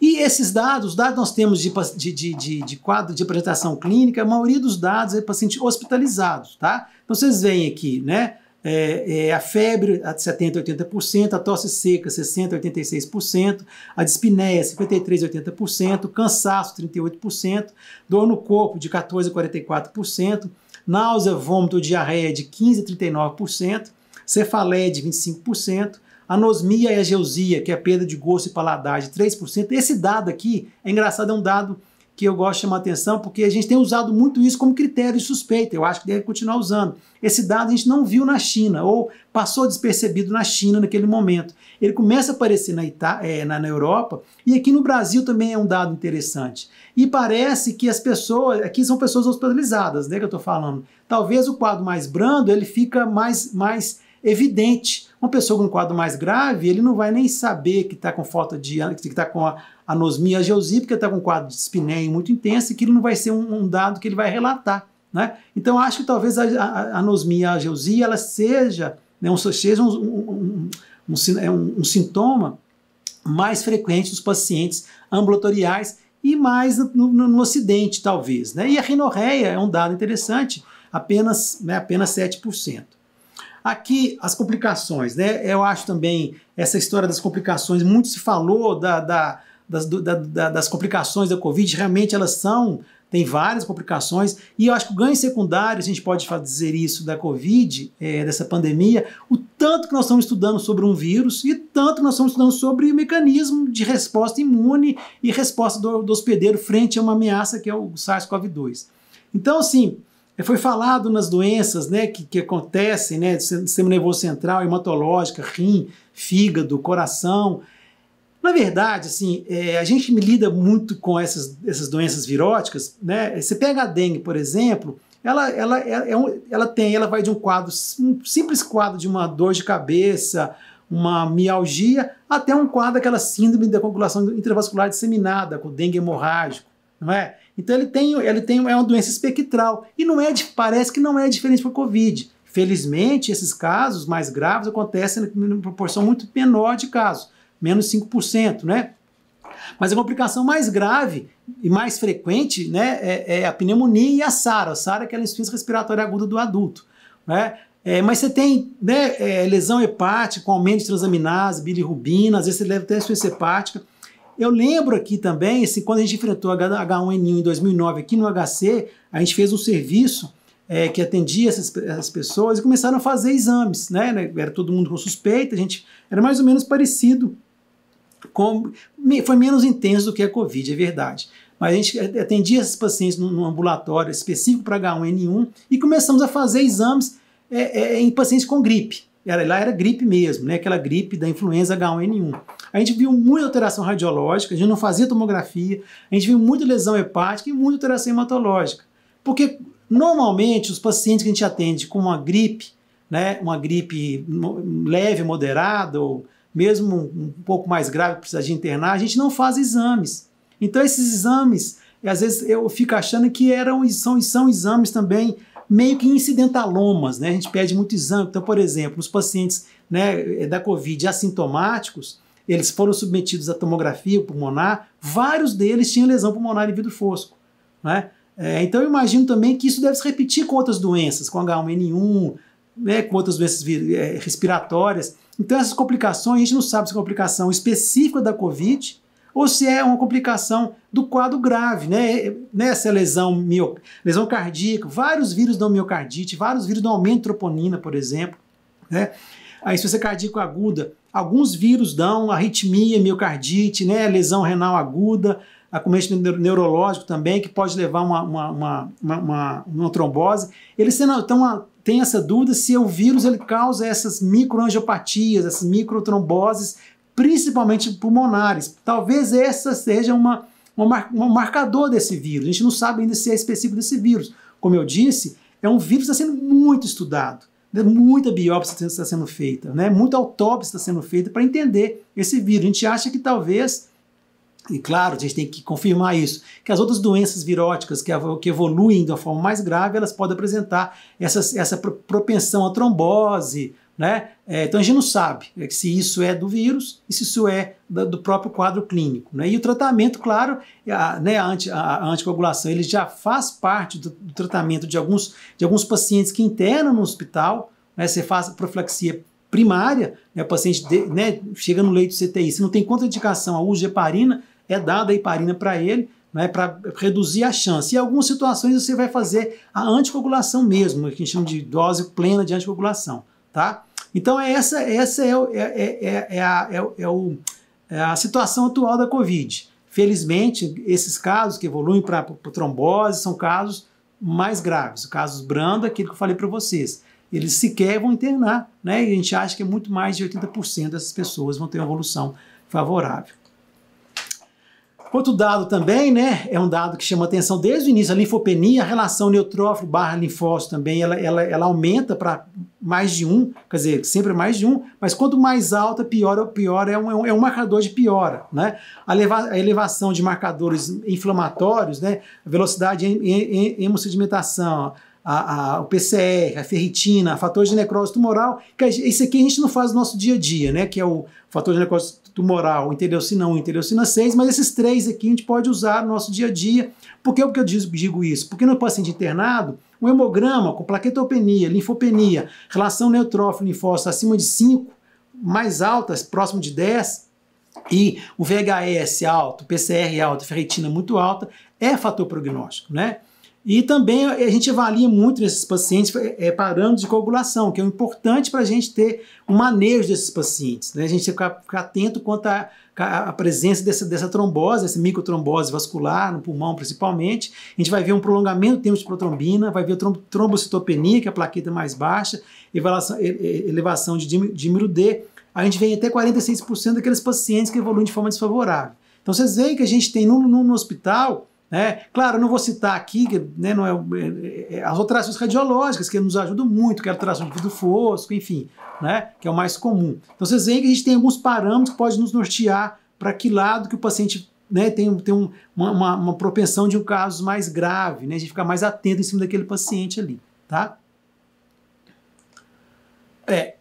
E esses dados, os dados nós temos de, de, de, de, quadro de apresentação clínica, a maioria dos dados é pacientes hospitalizados, tá? Então vocês veem aqui, né? É, é, a febre a 70, 80%, a tosse seca 60, 86%, a dispneia 53, 80%, cansaço 38%, dor no corpo de 14 a 44%, náusea, vômito, diarreia de 15 a 39%, cefaleia de 25%, anosmia e ageusia, que é perda de gosto e paladar, de 3%. Esse dado aqui é engraçado, é um dado que eu gosto de chamar atenção, porque a gente tem usado muito isso como critério de suspeita. Eu acho que deve continuar usando. Esse dado a gente não viu na China, ou passou despercebido na China naquele momento. Ele começa a aparecer na, Ita é, na, na Europa, e aqui no Brasil também é um dado interessante. E parece que as pessoas, aqui são pessoas hospitalizadas, né, que eu estou falando. Talvez o quadro mais brando, ele fica mais, mais evidente. Uma pessoa com um quadro mais grave, ele não vai nem saber que está com falta de, que está com a anosmia porque está com um quadro de espinéia muito intenso, e que ele não vai ser um, um dado que ele vai relatar. Né? Então, acho que talvez a, a anosmia, a ela seja, né, um, seja um, um, um, um, é um sintoma mais frequente dos pacientes ambulatoriais e mais no, no, no Ocidente, talvez. Né? E a rinorreia é um dado interessante, apenas, né, apenas 7%. Aqui, as complicações, né? Eu acho também essa história das complicações, muito se falou da, da das, da, da, das complicações da Covid, realmente elas são tem várias complicações, e eu acho que o ganho secundário, a gente pode dizer isso da Covid, é, dessa pandemia, o tanto que nós estamos estudando sobre um vírus e tanto que nós estamos estudando sobre o mecanismo de resposta imune e resposta do, do hospedeiro frente a uma ameaça que é o SARS-CoV-2. Então, assim, foi falado nas doenças né, que, que acontecem, né, sistema nervoso central, hematológica, rim, fígado, coração, na verdade, assim, é, a gente me lida muito com essas, essas doenças viróticas, né? Você pega a dengue, por exemplo, ela, ela, é, é um, ela tem, ela vai de um quadro, um simples quadro de uma dor de cabeça, uma mialgia, até um quadro daquela síndrome da coagulação intravascular disseminada, com dengue hemorrágico, não é? Então ele tem, ele tem, é uma doença espectral e não é, parece que não é diferente para a COVID. Felizmente, esses casos mais graves acontecem em proporção muito menor de casos menos 5%, né? Mas a complicação mais grave e mais frequente né, é, é a pneumonia e a SARA. A SARA é aquela insuficiência respiratória aguda do adulto. Né? É, mas você tem né, é, lesão hepática, com aumento de transaminase, bilirrubina, às vezes você leva até insuficiência hepática. Eu lembro aqui também, assim, quando a gente enfrentou H1N1 em 2009 aqui no HC, a gente fez um serviço é, que atendia essas, essas, pessoas e começaram a fazer exames, né? Era todo mundo com suspeita, a gente era mais ou menos parecido com, foi menos intenso do que a Covid, é verdade. Mas a gente atendia esses pacientes num, ambulatório específico para H1N1 e começamos a fazer exames é, é, em pacientes com gripe. Era, lá era gripe mesmo, né? aquela gripe da influenza H1N1. A gente viu muita alteração radiológica, a gente não fazia tomografia, a gente viu muita lesão hepática e muita alteração hematológica. Porque normalmente os pacientes que a gente atende com uma gripe, né, uma gripe leve, moderada ou mesmo um pouco mais grave, precisa de internar, a gente não faz exames. Então esses exames, às vezes eu fico achando que eram são, são exames também meio que incidentalomas, né? A gente pede muito exame. Então, por exemplo, os pacientes né, eh, da COVID assintomáticos, eles foram submetidos à tomografia pulmonar, vários deles tinham lesão pulmonar em vidro fosco, né? É, então eu imagino também que isso deve se repetir com outras doenças, com H1N1, né, com outras doenças é, respiratórias. Então, essas complicações, a gente não sabe se é uma complicação específica da Covid ou se é uma complicação do quadro grave, né? É, Nessa né, lesão, mio... lesão cardíaca, vários vírus dão miocardite, vários vírus dão aumento de troponina, por exemplo, né? A insuficiência é cardíaca aguda, alguns vírus dão arritmia, miocardite, né? Lesão renal aguda, acometimento neurológico também, que pode levar a uma, uma, uma, uma, trombose. Eles estão tem essa dúvida se o vírus ele causa essas microangiopatias, essas microtromboses, principalmente pulmonares. Talvez essa seja uma, uma, um marcador desse vírus. A gente não sabe ainda se é específico desse vírus. Como eu disse, é um vírus que está sendo muito estudado. Né? Muita biópsia está sendo feita, né? muita autópsia está sendo feita para entender esse vírus. A gente acha que talvez e claro, a gente tem que confirmar isso, que as outras doenças viróticas que, evoluem evoluem da forma mais grave, elas podem apresentar essa, essa propensão à trombose, né? É, então a gente não sabe é, se isso é do vírus e se isso é do próprio quadro clínico. Né? E o tratamento, claro, é a, né, a, anti, a anticoagulação ele já faz parte do, do, tratamento de alguns, de alguns pacientes que internam no hospital, né? você faz profilaxia primária, né? o paciente de, né, chega no leito CTI, se não tem contraindicação ao uso de heparina, é dada a heparina para ele, né, para reduzir a chance. Em algumas situações você vai fazer a anticoagulação mesmo, que a gente chama de dose plena de anticoagulação, tá? Então é essa, essa é, é é, é, é, a, é o, é, a, situação atual da COVID. Felizmente, esses casos que evoluem para trombose são casos mais graves, casos brando, aquilo que eu falei para vocês. Eles sequer vão internar, né? E a gente acha que é muito mais de 80% dessas pessoas vão ter uma evolução favorável. Outro dado também, né, é um dado que chama atenção desde o início, a linfopenia, a relação neutrófilo barra linfócito também, ela, ela, ela aumenta para mais de um, quer dizer, sempre mais de um, mas quanto mais alta, pior, pior é, um, é um marcador de piora, né? A, a elevação de marcadores inflamatórios, né, a velocidade em, em, em hemossedimentação, a, a, o PCR, a ferritina, fator de necrose tumoral, que isso aqui a gente não faz no nosso dia a dia, né? Que é o fator de necrose moral entendeu-se não entendeu-se não, é seis mas esses três aqui a gente pode usar no nosso dia a dia. Por que eu digo isso? Porque no paciente internado, um hemograma com plaquetopenia, linfopenia, relação neutrófilo-linfócito acima de 5, mais altas, próximo de 10, e o VHS alto, PCR alto, ferritina muito alta, é fator prognóstico, né? E também a gente avalia muito nesses pacientes é, é parâmetros de coagulação, que é importante para a gente ter um manejo desses pacientes. Né? A gente ficar, ficar atento quanto à a, a, presença dessa, dessa trombose, essa microtrombose vascular, no pulmão principalmente. A gente vai ver um prolongamento do tempo de protrombina, vai ver trombo, trombocitopenia, que é a plaqueta mais baixa, elevação, elevação de dímero D. A gente vem até 46% daqueles pacientes que evoluem de forma desfavorável. Então vocês veem que a gente tem no, no, no hospital né? Claro, não vou citar aqui, né, não é, é, é, é, as alterações radiológicas que nos ajudam muito, que é a alteração de vidro fosco, enfim, né, que é o mais comum. Então vocês veem que a gente tem alguns parâmetros que podem nos nortear para que lado que o paciente né, tem, tem um, uma, uma, propensão de um caso mais grave, né, a gente ficar mais atento em cima daquele paciente ali, tá? É,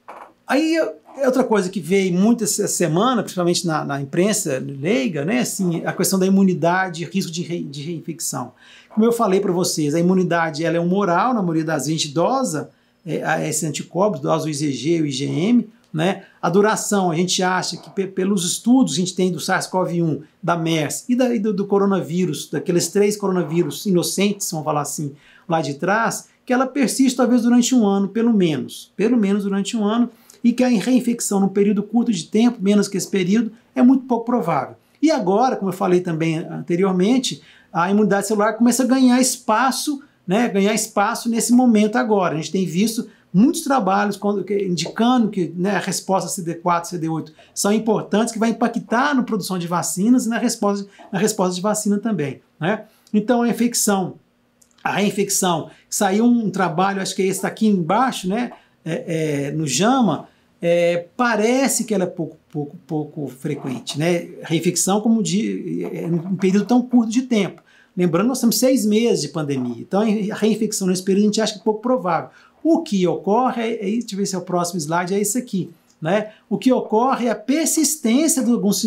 aí é outra coisa que veio muito essa semana, principalmente na, na imprensa leiga, né, assim, a questão da imunidade, risco de, re, de reinfecção. Como eu falei para vocês, a imunidade ela é um moral, na maioria das vezes, idosa, é, esse anticorpos, idosa, o IgG, o IgM, né? A duração, a gente acha que pelos estudos que a gente tem do SARS-CoV-1, da MERS e, da, e do, do, coronavírus, daqueles três coronavírus inocentes, vamos falar assim, lá de trás, que ela persiste talvez durante um ano, pelo menos. Pelo menos durante um ano e que a reinfecção num período curto de tempo, menos que esse período, é muito pouco provável. E agora, como eu falei também anteriormente, a imunidade celular começa a ganhar espaço, né, ganhar espaço nesse momento agora. A gente tem visto muitos trabalhos indicando que né, a resposta CD4 e CD8 são importantes, que vai impactar na produção de vacinas e na resposta, na resposta de vacina também. Né? Então, a infecção, a reinfecção, saiu um trabalho, acho que é esse está aqui embaixo, né? é, é, no JAMA, é, parece que ela é pouco, pouco, pouco frequente. Né? Reinfecção, como de, é, é um período tão curto de tempo. Lembrando, nós temos seis meses de pandemia, então a reinfecção nesse período a gente acha que é pouco provável. O que ocorre, é, é, deixa eu ver se é o próximo slide, é esse aqui. Né? O que ocorre é a persistência de alguns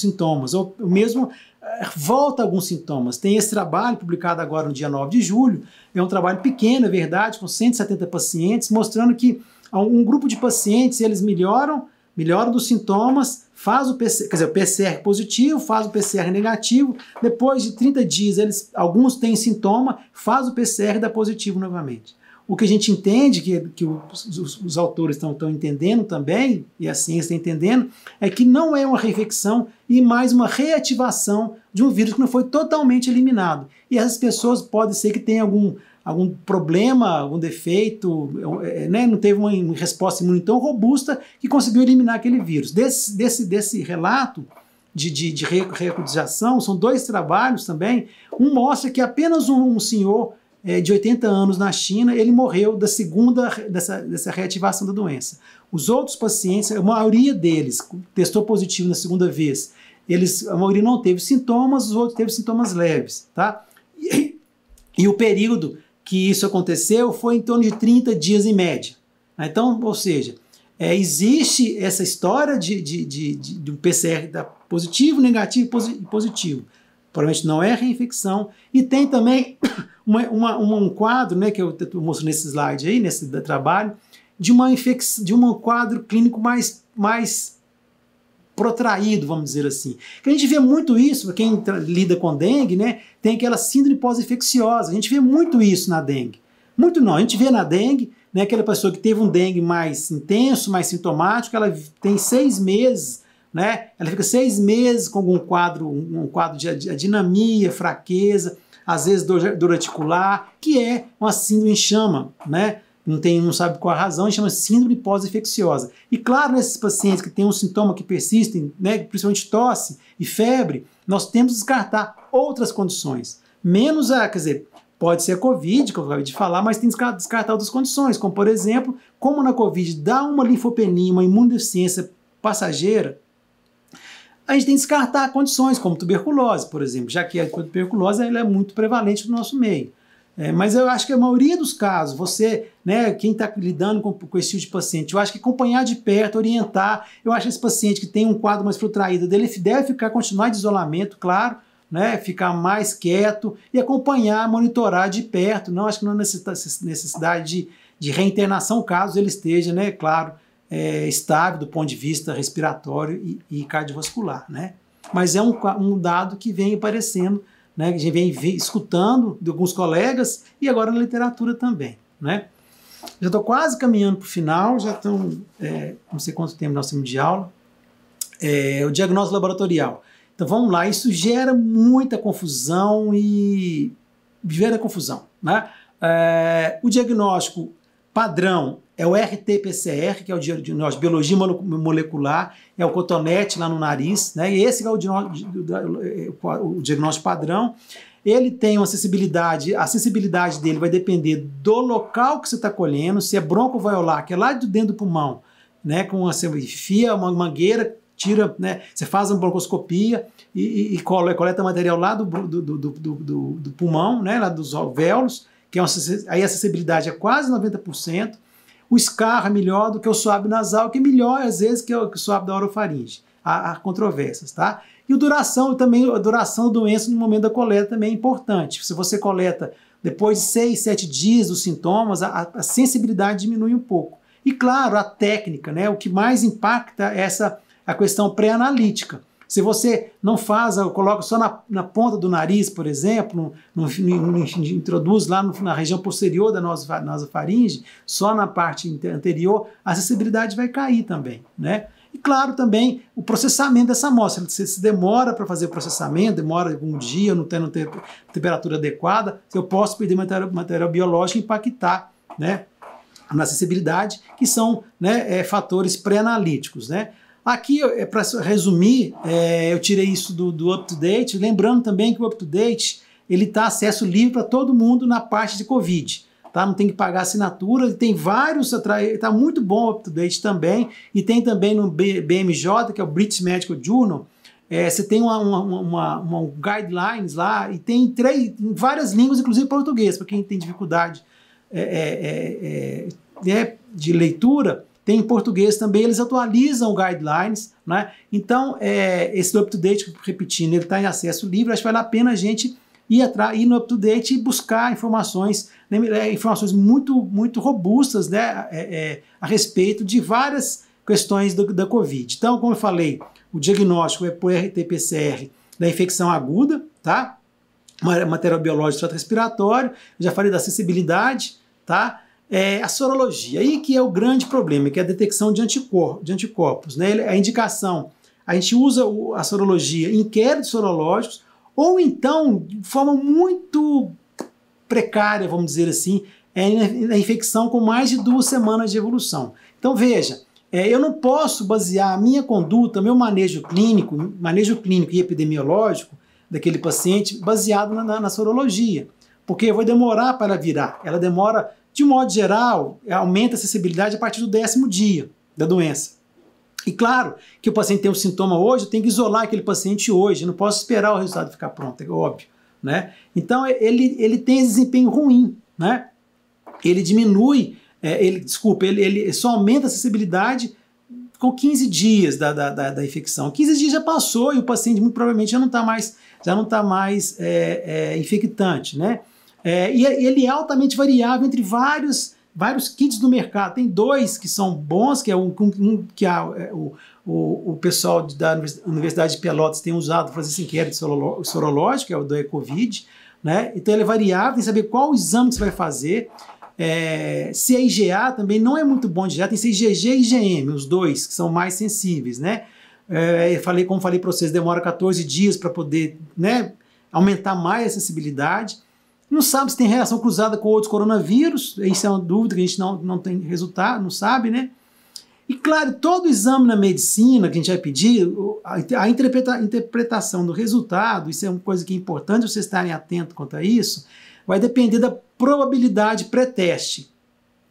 sintomas, ou mesmo é, volta alguns sintomas. Tem esse trabalho publicado agora no dia 9 de julho, é um trabalho pequeno, é verdade, com 170 pacientes, mostrando que um grupo de pacientes eles melhoram, melhoram dos sintomas, faz o PCR, quer dizer, o PCR positivo, faz o PCR negativo, depois de 30 dias eles alguns têm sintoma, faz o PCR e dá positivo novamente. O que a gente entende, que, que os, os autores estão entendendo também, e a ciência está entendendo, é que não é uma reflexão e mais uma reativação de um vírus que não foi totalmente eliminado. E essas pessoas podem ser que tenham algum, algum problema, algum defeito, é, é, né? não teve uma resposta imune tão robusta que conseguiu eliminar aquele vírus. Desse, desse, desse relato de, de, de são dois trabalhos também. Um mostra que apenas um, um senhor é, de 80 anos na China, ele morreu da segunda, dessa, dessa reativação da doença. Os outros pacientes, a maioria deles testou positivo na segunda vez, eles, a maioria não teve sintomas, os outros teve sintomas leves, tá? E, e o período que isso aconteceu foi em torno de 30 dias em média. Né? Então, ou seja, é, existe essa história de, de, de, de, de um PCR da positivo, negativo e positivo. Provavelmente não é reinfecção. E tem também uma, uma, um quadro, né, que eu mostro nesse slide aí, nesse trabalho, de uma infecção, de um quadro clínico mais, mais protraído, vamos dizer assim. Que a gente vê muito isso, quem lida com dengue, né, tem aquela síndrome pós-infecciosa. A gente vê muito isso na dengue. Muito não, a gente vê na dengue, né, aquela pessoa que teve um dengue mais intenso, mais sintomático, ela tem seis meses, né, ela fica seis meses com algum quadro, um quadro de adinamia, fraqueza, às vezes dor, articular, que é uma síndrome em chama, né? Não, tem, não sabe qual a razão, chama síndrome pós-infecciosa. E claro, nesses pacientes que têm um sintoma que persistem, né, principalmente tosse e febre, nós temos que descartar outras condições. Menos a, quer dizer, pode ser a Covid, que eu acabei de falar, mas tem que descartar outras condições, como por exemplo, como na Covid dá uma linfopenia, uma imunodeficiência passageira, a gente tem que descartar condições como tuberculose, por exemplo, já que a tuberculose ela é muito prevalente no nosso meio. É, mas eu acho que a maioria dos casos, você, né, quem está lidando com, com, esse tipo de paciente, eu acho que acompanhar de perto, orientar, eu acho que esse paciente que tem um quadro mais protraído dele deve ficar, continuar de isolamento, claro, né, ficar mais quieto e acompanhar, monitorar de perto. Não acho que não há é necessidade de, de reinternação caso ele esteja, né, claro, é, estável do ponto de vista respiratório e, e cardiovascular, né? Mas é um, um, dado que vem aparecendo, né? Que a gente vem, escutando de alguns colegas e agora na literatura também, né? Já estou quase caminhando para o final, já estão, é, não sei quanto tempo nós temos de aula. É, o diagnóstico laboratorial. Então vamos lá, isso gera muita confusão e gera confusão, né? É, o diagnóstico Padrão é o RT-PCR, que é o diagnóstico de biologia molecular, é o cotonete lá no nariz, né? E esse é, é o diagnóstico padrão. Ele tem uma acessibilidade, a acessibilidade dele vai depender do local que você está colhendo, se é broncoviolar, que é lá de dentro do pulmão, né? Com uma, você enfia uma mangueira, tira, né? Você faz uma broncoscopia e, e, e coleta material lá do, do, do, do, do pulmão, né? Lá dos alvéolos que é uma, aí a acessibilidade é quase 90%. O SCAR é melhor do que o suave nasal, que é melhor às vezes que o, que o suave da orofaringe. Há, há, controvérsias, tá? E o duração também, a duração da doença no momento da coleta também é importante. Se você coleta depois de 6, 7 dias dos sintomas, a, a sensibilidade diminui um pouco. E claro, a técnica, né? O que mais impacta é essa a questão pré-analítica. Se você não faz, coloca só na, na, ponta do nariz, por exemplo, introduz lá no, na região posterior da nossa, nossa faringe, só na parte anterior, a acessibilidade vai cair também, né? E claro, também o processamento dessa amostra. Se, se demora para fazer o processamento, demora algum dia, não tem, não tem temperatura adequada, eu posso perder material, material biológico e impactar né, na acessibilidade, que são né, é, fatores pré-analíticos. Né? Aqui, é, para resumir, é, eu tirei isso do, do lembrando também que o UpToDate ele está acesso livre para todo mundo na parte de Covid. Tá? Não tem que pagar assinatura, tem vários, está muito bom o UpToDate também, e tem também no BMJ, que é o British Medical Journal, é, você tem uma, uma, uma, uma, guidelines lá e tem três, várias línguas, inclusive português, para quem tem dificuldade é, é, é, é né, de leitura, tem em português também, eles atualizam o guidelines, né? Então, é, esse do up-to-date, repetindo, ele está em acesso livre, acho que vale a pena a gente ir, atrás, ir no up-to-date e buscar informações, né, é, informações muito, muito robustas né, é, é, a respeito de várias questões do, da Covid. Então, como eu falei, o diagnóstico é por RT-PCR da infecção aguda, tá? Material biológico trato respiratório, já falei da acessibilidade, tá? é a sorologia. Aí que é o grande problema, que é a detecção de, anticor de anticorpos. Né? A indicação, a gente usa a sorologia em inquéritos sorológicos, ou então, de forma muito precária, vamos dizer assim, é na infecção com mais de duas semanas de evolução. Então veja, é, eu não posso basear a minha conduta, meu manejo clínico, manejo clínico e epidemiológico daquele paciente baseado na, na, na sorologia, porque eu vou demorar para virar. Ela demora de modo geral, é, aumenta a sensibilidade a partir do décimo dia da doença. E claro que o paciente tem um sintoma hoje, eu tenho que isolar aquele paciente hoje, não posso esperar o resultado ficar pronto, é óbvio. Né? Então é, ele, ele tem desempenho ruim, né? ele diminui, é, ele, desculpa, ele, ele só aumenta a sensibilidade com 15 dias da, da, da, da, infecção. 15 dias já passou e o paciente muito provavelmente já não está mais, já não tá mais é, é, infectante, né? É, é, e ele é altamente variável entre vários, vários kits do mercado. Tem dois que são bons, que é um, um que a, é, o, o, o, pessoal da Universidade de Pelotas tem usado para fazer esse inquérito sorológico, que é o do Ecovid. Né? Então ele é variável, tem que saber qual exame que você vai fazer. É, CIGA também não é muito bom de já, tem CIGG e IgM, os dois que são mais sensíveis, né? É, falei, como falei para vocês, demora 14 dias para poder né, aumentar mais a sensibilidade. Não sabe se tem reação cruzada com outros coronavírus, isso é uma dúvida que a gente não, não tem resultado, não sabe, né? E claro, todo exame na medicina que a gente vai pedir, a interpreta, interpretação do resultado, isso é uma coisa que é importante vocês estarem atentos quanto a isso, vai depender da probabilidade pré-teste,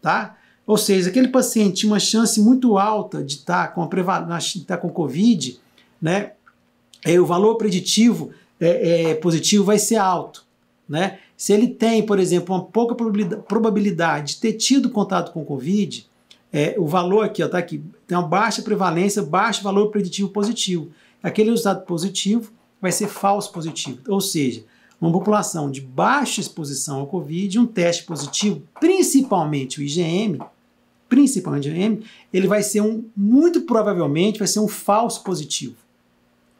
tá? Ou seja, aquele paciente tinha uma chance muito alta de estar tá com, estar tá com Covid, né? É, o valor preditivo é, é, positivo vai ser alto, né? Se ele tem, por exemplo, uma pouca probabilidade de ter tido contato com Covid, é, o valor aqui, ó, tá aqui, tem uma baixa prevalência, baixo valor preditivo positivo. Aquele resultado positivo vai ser falso positivo, ou seja, uma população de baixa exposição ao Covid, um teste positivo, principalmente o IgM, principalmente o IgM, ele vai ser um, muito provavelmente, vai ser um falso positivo.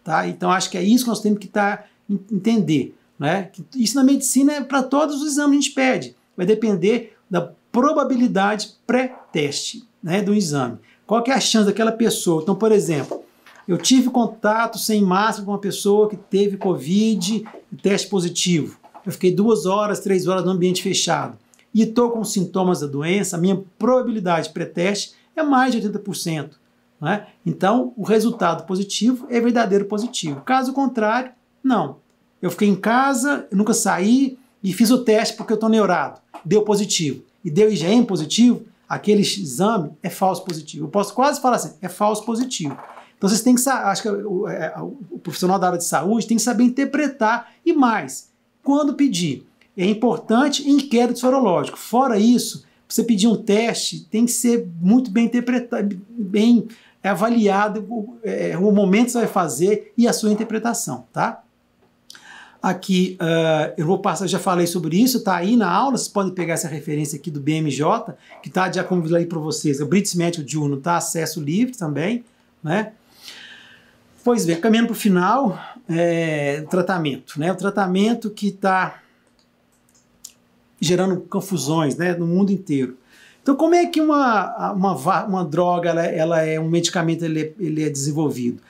Tá? Então, acho que é isso que nós temos que tá, entender. Né? Isso na medicina é para todos os exames a gente pede. Vai depender da probabilidade pré-teste né, do exame. Qual que é a chance daquela pessoa? Então, por exemplo, eu tive contato sem máscara com uma pessoa que teve Covid e teste positivo. Eu fiquei duas horas, três horas no ambiente fechado e estou com sintomas da doença, a minha probabilidade pré-teste é mais de 80%. Né? Então, o resultado positivo é verdadeiro positivo. Caso contrário, não. Eu fiquei em casa, nunca saí e fiz o teste porque eu estou neurado. Deu positivo. E deu IgM positivo, aquele exame é falso positivo. Eu posso quase falar assim, é falso positivo. Então vocês têm que saber, acho que é, o, é, o profissional da área de saúde tem que saber interpretar e mais, quando pedir. É importante inquérito sorológico. Fora isso, você pedir um teste tem que ser muito bem interpretado, bem avaliado é, o momento que você vai fazer e a sua interpretação, tá? aqui, uh, eu vou passar, eu já falei sobre isso, está aí na aula, vocês podem pegar essa referência aqui do BMJ, que está já convido aí para vocês. É o British Medical Journal está acesso livre também, né? Pois bem, caminhando para o final, é, tratamento, né? O tratamento que está gerando confusões, né, no mundo inteiro. Então, como é que uma, uma, uma droga, ela, ela é um medicamento, ele é, ele é desenvolvido?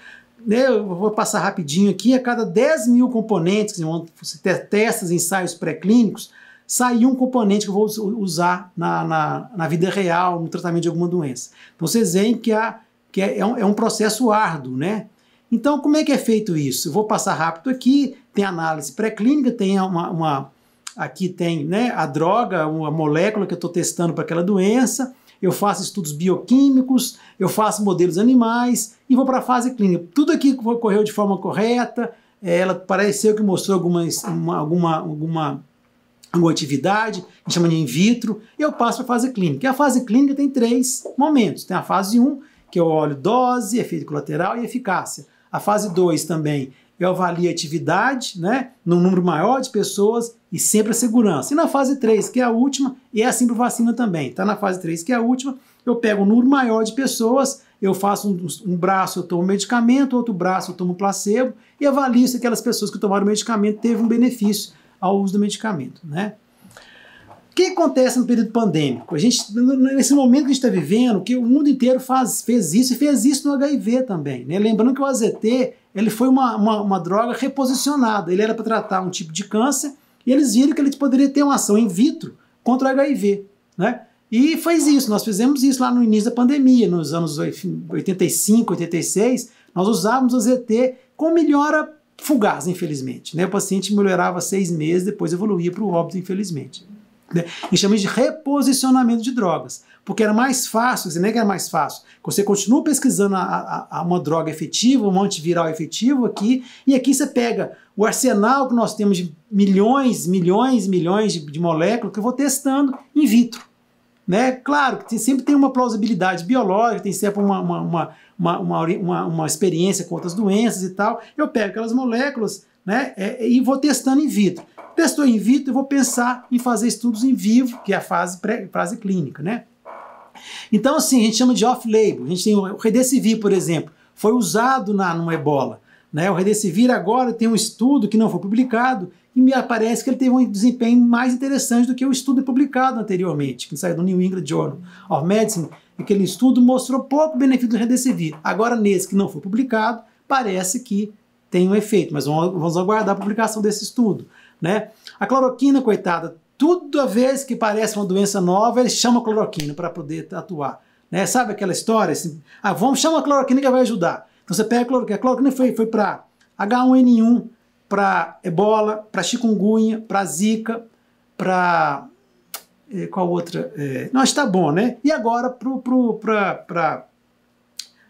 Né, eu vou passar rapidinho aqui, a cada 10 mil componentes que você ter testes, ensaios pré-clínicos, sai um componente que eu vou usar na, na, na, vida real, no tratamento de alguma doença. Então vocês veem que, há, que é, é, um, é um processo árduo, né? Então como é que é feito isso? Eu vou passar rápido aqui, tem análise pré-clínica, tem uma, uma, aqui tem né, a droga, a molécula que eu estou testando para aquela doença, eu faço estudos bioquímicos, eu faço modelos animais e vou para a fase clínica. Tudo aqui ocorreu de forma correta, é, ela pareceu que mostrou alguma, alguma, alguma atividade, chamada chama de in vitro, eu passo para a fase clínica. E a fase clínica tem três momentos. Tem a fase 1, que eu é olho dose, efeito colateral e eficácia. A fase 2 também eu avalio a atividade, né, num número maior de pessoas e sempre a segurança. E na fase 3, que é a última, e é assim para vacina também, tá na fase 3, que é a última, eu pego um número maior de pessoas, eu faço um, um braço, eu tomo medicamento, outro braço eu tomo placebo, e avalio se aquelas pessoas que tomaram medicamento teve um benefício ao uso do medicamento, né? O que acontece no período pandêmico? A gente, nesse momento que a gente está vivendo, que o mundo inteiro faz, fez isso e fez isso no HIV também. Né? Lembrando que o AZT ele foi uma, uma, uma droga reposicionada. Ele era para tratar um tipo de câncer e eles viram que ele poderia ter uma ação in vitro contra o HIV. Né? E fez isso, nós fizemos isso lá no início da pandemia, nos anos 85, 86, nós usávamos o ZT com melhora fugaz, infelizmente. Né? O paciente melhorava seis meses, depois evoluía para o óbito, infelizmente né, e chama de reposicionamento de drogas. Porque era mais fácil, você assim, nem é que era mais fácil, você continua pesquisando a, a, a uma droga efetiva, um antiviral efetivo aqui, e aqui você pega o arsenal que nós temos de milhões, milhões, milhões de, de moléculas que eu vou testando in vitro. Né? Claro que sempre tem uma plausibilidade biológica, tem sempre uma, uma, uma, uma, experiência com outras doenças e tal. Eu pego aquelas moléculas, né? É, é, e vou testando in vitro. Testou in vitro, eu vou pensar em fazer estudos em vivo, que é a fase, pré, fase clínica, né? Então, assim, a gente chama de off-label. A gente tem o Redecivir, por exemplo, foi usado na numa ebola. Né? O Redecivir agora tem um estudo que não foi publicado e me parece que ele teve um desempenho mais interessante do que o estudo publicado anteriormente, que saiu do New England Journal of Medicine. Aquele estudo mostrou pouco benefício do Redecivir. Agora, nesse que não foi publicado, parece que tem um efeito, mas vamos, vamos aguardar a publicação desse estudo. Né? A cloroquina, coitada, toda vez que parece uma doença nova, eles chamam cloroquina para poder atuar. Né? Sabe aquela história? Assim, ah, vamos chamar a cloroquina que vai ajudar. Então você pega a cloroquina. A cloroquina foi, foi para H1N1, para ebola, para chikungunya, para zika, para... Eh, qual outra? Eh, não, está bom, né? E agora para pro, pro,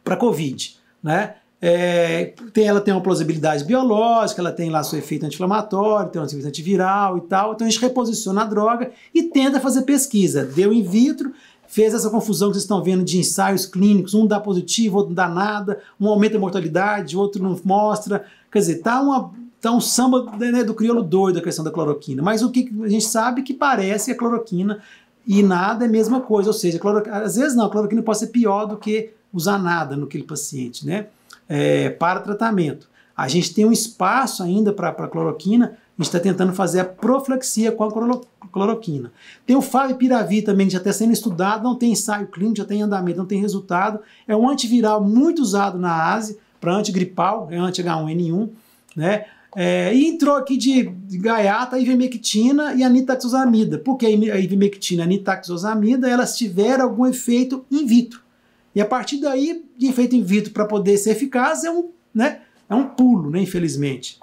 pra, Covid, né? É, tem, ela tem uma plausibilidade biológica, ela tem lá seu efeito anti-inflamatório, tem um efeito antiviral e tal. Então a gente reposiciona a droga e tenta fazer pesquisa. Deu in vitro, fez essa confusão que vocês estão vendo de ensaios clínicos, um dá positivo, outro não dá nada, um aumenta a mortalidade, outro não mostra. Quer dizer, tá, uma, tá um samba né, do crioulo doido a questão da cloroquina. Mas o que a gente sabe é que parece a cloroquina e nada é a mesma coisa. Ou seja, cloro... às vezes não, a cloroquina pode ser pior do que usar nada no aquele paciente, né? é, para tratamento. A gente tem um espaço ainda para a cloroquina, a gente está tentando fazer a profilaxia com a cloroquina. Tem o favipiravir também, que já está sendo estudado, não tem ensaio clínico, já tem tá andamento, não tem resultado. É um antiviral muito usado na Ásia, para antigripal, é anti-H1N1, né? É, e entrou aqui de, de gaiata a ivermectina e a nitaxosamida. Porque a ivermectina e a nitaxosamida, elas tiveram algum efeito in vitro. E a partir daí, de efeito in vitro para poder ser eficaz é um, né, é um pulo, né, infelizmente.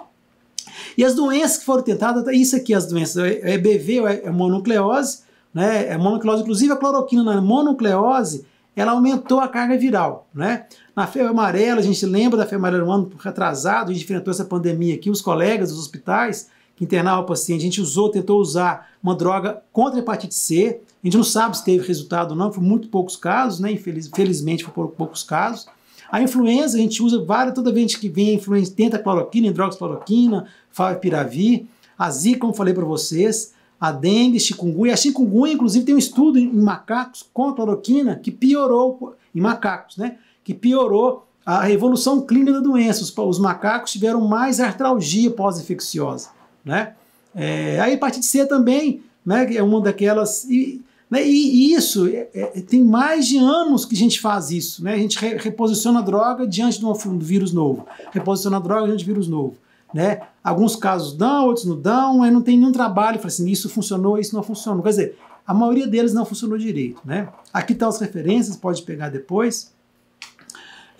E as doenças que foram tentadas, tá, isso aqui, as doenças, é, é EBV, é, é mononucleose, né, é mononucleose, inclusive a cloroquina na mononucleose, ela aumentou a carga viral, né? Na febre amarela, a gente lembra da febre amarela um ano atrasado, a gente enfrentou essa pandemia aqui, os colegas dos hospitais que internavam o paciente, a gente usou, tentou usar uma droga contra a hepatite C, a gente não sabe se teve resultado ou não, foi muito poucos casos, né? Infelizmente, por poucos casos. A influenza, a gente usa várias, toda vez que vem a influenza, tenta cloroquina, hidroxicloroquina, favipiravir, a zika, como falei para vocês, a dengue, chikungunya. A chikungunya, inclusive, tem um estudo em macacos com a cloroquina que piorou, em macacos, né? Que piorou a evolução clínica da doença. Os, os macacos tiveram mais artralgia pós-infecciosa, né? É, aí, a hepatite de C também, né? É uma daquelas. E, né? E, isso, é, é, tem mais de anos que a gente faz isso. Né? A gente re, reposiciona a droga diante de um, vírus novo. Reposiciona a droga diante de um vírus novo. Né? Alguns casos dão, outros não dão, aí não tem nenhum trabalho. Fala assim, isso funcionou, isso não funcionou. Quer dizer, a maioria deles não funcionou direito. Né? Aqui estão tá as referências, pode pegar depois.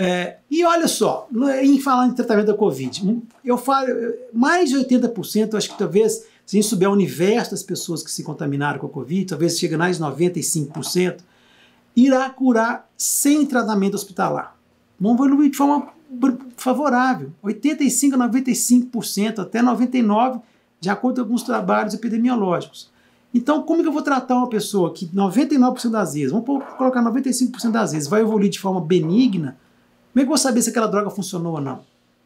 É, e olha só, em falar em tratamento da Covid, eu falo, mais de 80%, acho que talvez se a gente souber o universo das pessoas que se contaminaram com a Covid, talvez chegue mais 95%, irá curar sem tratamento hospitalar. Vamos evoluir de forma favorável, 85% a 95%, até 99%, de acordo com alguns trabalhos epidemiológicos. Então, como que eu vou tratar uma pessoa que 99% das vezes, vamos colocar 95% das vezes, vai evoluir de forma benigna? Como é que eu vou saber se aquela droga funcionou ou não?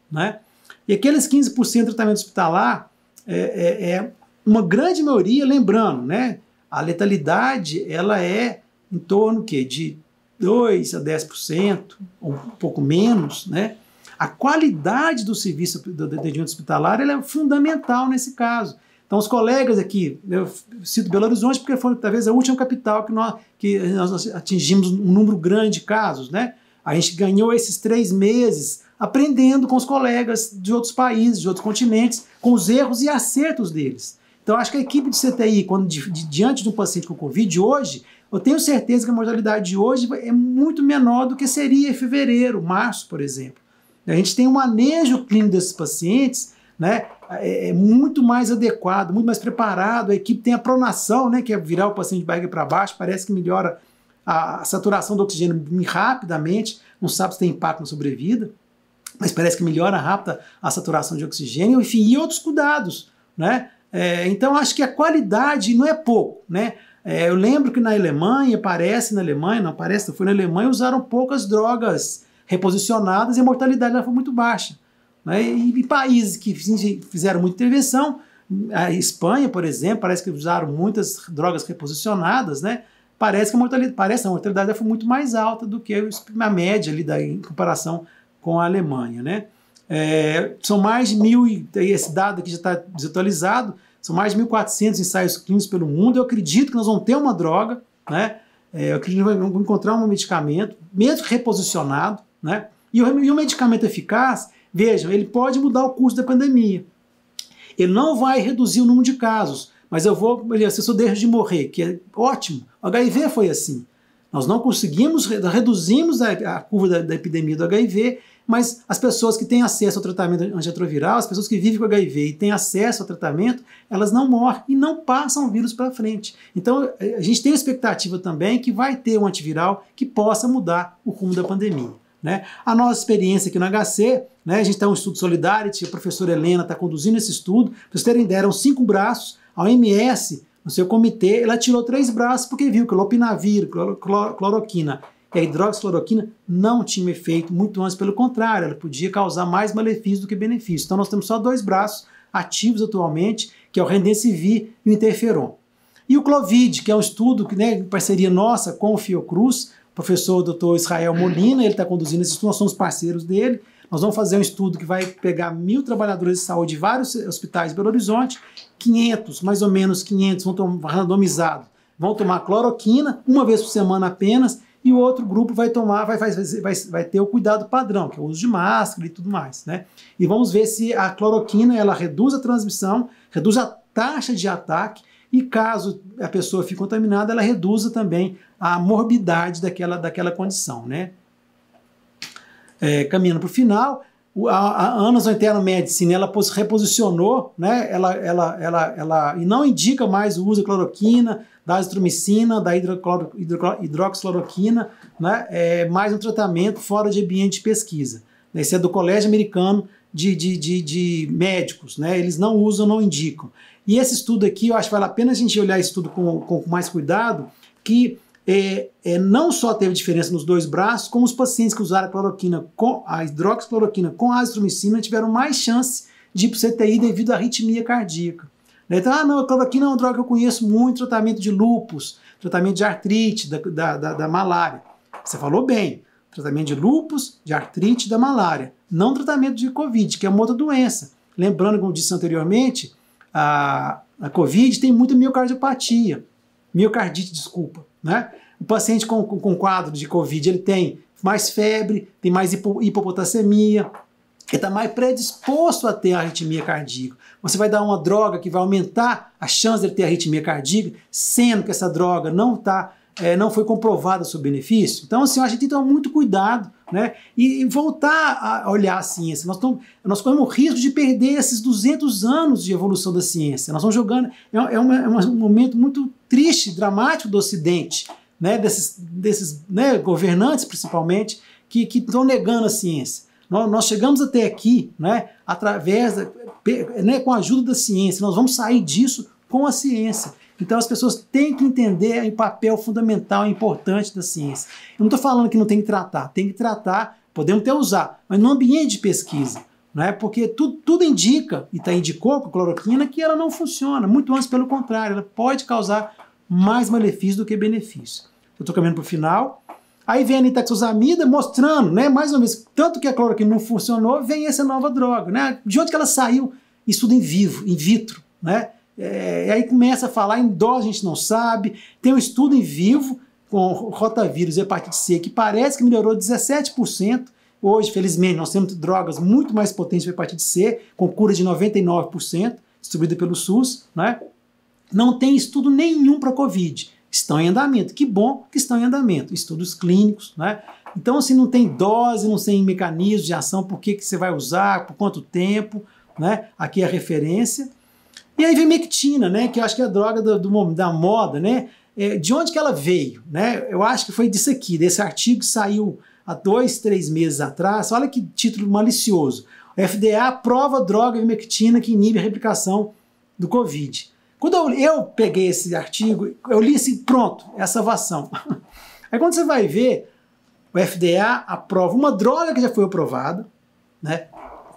Né? E aqueles 15% de tratamento hospitalar, é, é, é uma grande maioria, lembrando, né? A letalidade ela é em torno que de 2 a 10%, ou um pouco menos, né? A qualidade do serviço do atendimento hospitalar ela é fundamental nesse caso. Então, os colegas aqui, eu cito Belo Horizonte porque foi talvez a última capital que nós, que nós atingimos um número grande de casos, né? A gente ganhou esses três meses aprendendo com os colegas de outros países, de outros continentes, com os erros e acertos deles. Então, acho que a equipe de CTI, quando diante de um paciente com Covid hoje, eu tenho certeza que a mortalidade de hoje é muito menor do que seria em fevereiro, março, por exemplo. A gente tem um manejo clínico desses pacientes, né? É, é muito mais adequado, muito mais preparado. A equipe tem a pronação, né? Que é virar o paciente de barriga para baixo, parece que melhora a saturação do oxigênio rapidamente, não sabe se tem impacto na sobrevida mas parece que melhora rápida a saturação de oxigênio, enfim, e outros cuidados, né? É, então acho que a qualidade não é pouco, né? É, eu lembro que na Alemanha, parece na Alemanha, não parece, foi na Alemanha, usaram poucas drogas reposicionadas e a mortalidade foi muito baixa. Né? E, e países que fizeram muita intervenção, a Espanha, por exemplo, parece que usaram muitas drogas reposicionadas, né? Parece que a mortalidade, parece, a mortalidade foi muito mais alta do que a média ali da, em comparação com a Alemanha, né? É, são mais de mil, e esse dado aqui já está desatualizado, são mais de 1.400 ensaios clínicos pelo mundo. Eu acredito que nós vamos ter uma droga, né? É, eu acredito que vamos encontrar um medicamento, mesmo reposicionado, né? E o, medicamento eficaz, vejam, ele pode mudar o curso da pandemia. Ele não vai reduzir o número de casos, mas eu vou, se eu deixo de morrer, que é ótimo. O HIV foi assim. Nós não conseguimos, reduzimos a, a curva da, da epidemia do HIV, mas as pessoas que têm acesso ao tratamento antiretroviral, as pessoas que vivem com HIV e têm acesso ao tratamento, elas não morrem e não passam o vírus para frente. Então, eh, a gente tem a expectativa também que vai ter um antiviral que possa mudar o rumo da pandemia. Né? A nossa experiência aqui no HC, né, a gente tem tá um estudo Solidarity, a professora Helena está conduzindo esse estudo. Para vocês terem ideia, eram cinco braços. A OMS, no seu comitê, ela tirou três braços porque viu que lopinavir, cloro, cloroquina e a hidroxiloroquina não tinha efeito, muito antes, pelo contrário, ela podia causar mais malefícios do que benefícios. Então nós temos só dois braços ativos atualmente, que é o Rendecivir e o Interferon. E o Clovid, que é um estudo que, né, em parceria nossa com o Fiocruz, o professor Dr. Israel Molina, ele está conduzindo esse estudo, nós somos parceiros dele. Nós vamos fazer um estudo que vai pegar mil trabalhadores de saúde de vários hospitais de Belo Horizonte, 500, mais ou menos 500, vão randomizados, vão tomar cloroquina uma vez por semana apenas e o outro grupo vai tomar, vai, vai, vai, vai ter o cuidado padrão, que é o uso de máscara e tudo mais, né? E vamos ver se a cloroquina ela reduz a transmissão, reduz a taxa de ataque e caso a pessoa fique contaminada, ela reduza também a morbidade daquela, daquela condição, né? É, caminhando para o final, a, a Anas Internal Medicine ela reposicionou, né? Ela, ela, ela, ela e não indica mais o uso de cloroquina, da azitromicina, da hidrocloro, né? É, mais um tratamento fora de ambiente de pesquisa. Esse é do Colégio Americano de, de, de, de, médicos, né? Eles não usam, não indicam. E esse estudo aqui, eu acho que vale a pena a gente olhar esse estudo com, com mais cuidado, que é, é, não só teve diferença nos dois braços, como os pacientes que usaram a cloroquina com a hidroxicloroquina com a azitromicina tiveram mais chance de ir para o CTI devido à arritmia cardíaca. Então, ah, não, a cloroquina é uma droga que eu conheço muito, tratamento de lupus, tratamento de artrite, da, da, da, da malária. Você falou bem, tratamento de lupus, de artrite, da malária. Não tratamento de Covid, que é uma outra doença. Lembrando, como disse anteriormente, a, a Covid tem muita miocardiopatia, miocardite, desculpa, né? O paciente com, com, com quadro de Covid, ele tem mais febre, tem mais hipo, hipopotassemia, ele está mais predisposto a ter arritmia cardíaca. Você vai dar uma droga que vai aumentar a chance de ter arritmia cardíaca, sendo que essa droga não está é, não foi comprovada o seu benefício. Então, assim, a gente tem que tomar muito cuidado, né? E, e voltar a olhar a ciência. Nós, tamo, nós corremos o risco de perder esses 200 anos de evolução da ciência. Nós estamos jogando. É, é, uma, é um momento muito triste, dramático do Ocidente, né? Desses, desses né? governantes, principalmente, que estão negando a ciência. Nós, nós chegamos até aqui, né, através, da, né, com a ajuda da ciência. Nós vamos sair disso com a ciência. Então as pessoas têm que entender o papel fundamental e importante da ciência. Eu não estou falando que não tem que tratar, tem que tratar, podemos até usar, mas no ambiente de pesquisa. Né? Porque tudo, tudo indica, e está indicou com a cloroquina, que ela não funciona. Muito antes, pelo contrário, ela pode causar mais malefício do que benefício. Eu estou caminhando para o final. Aí vem a nitaxosamida mostrando, né, mais uma vez, tanto que a cloroquina não funcionou, vem essa nova droga, né? De onde que ela saiu? Estudo em vivo, in vitro, né? É, aí começa a falar em dose, a gente não sabe. Tem um estudo em vivo com rotavírus e hepatite C que parece que melhorou 17%. Hoje, felizmente, nós temos drogas muito mais potentes para hepatite C, com cura de 99%, distribuída pelo SUS, né? Não tem estudo nenhum para COVID estão em andamento. Que bom que estão em andamento. Estudos clínicos, né? Então, assim, não tem dose, não tem mecanismo de ação, por que, que você vai usar, por quanto tempo, né? Aqui é a referência. E aí vem Mectina, né? Que eu acho que é a droga do, do da moda, né? É, de onde que ela veio, né? Eu acho que foi disso aqui, desse artigo que saiu há dois, três meses atrás. Olha que título malicioso. FDA aprova droga ivermectina que inibe a replicação do Covid. Quando eu, eu peguei esse artigo, eu li assim, pronto, é a salvação. [LAUGHS] Aí quando você vai ver, o FDA aprova uma droga que já foi aprovada, né,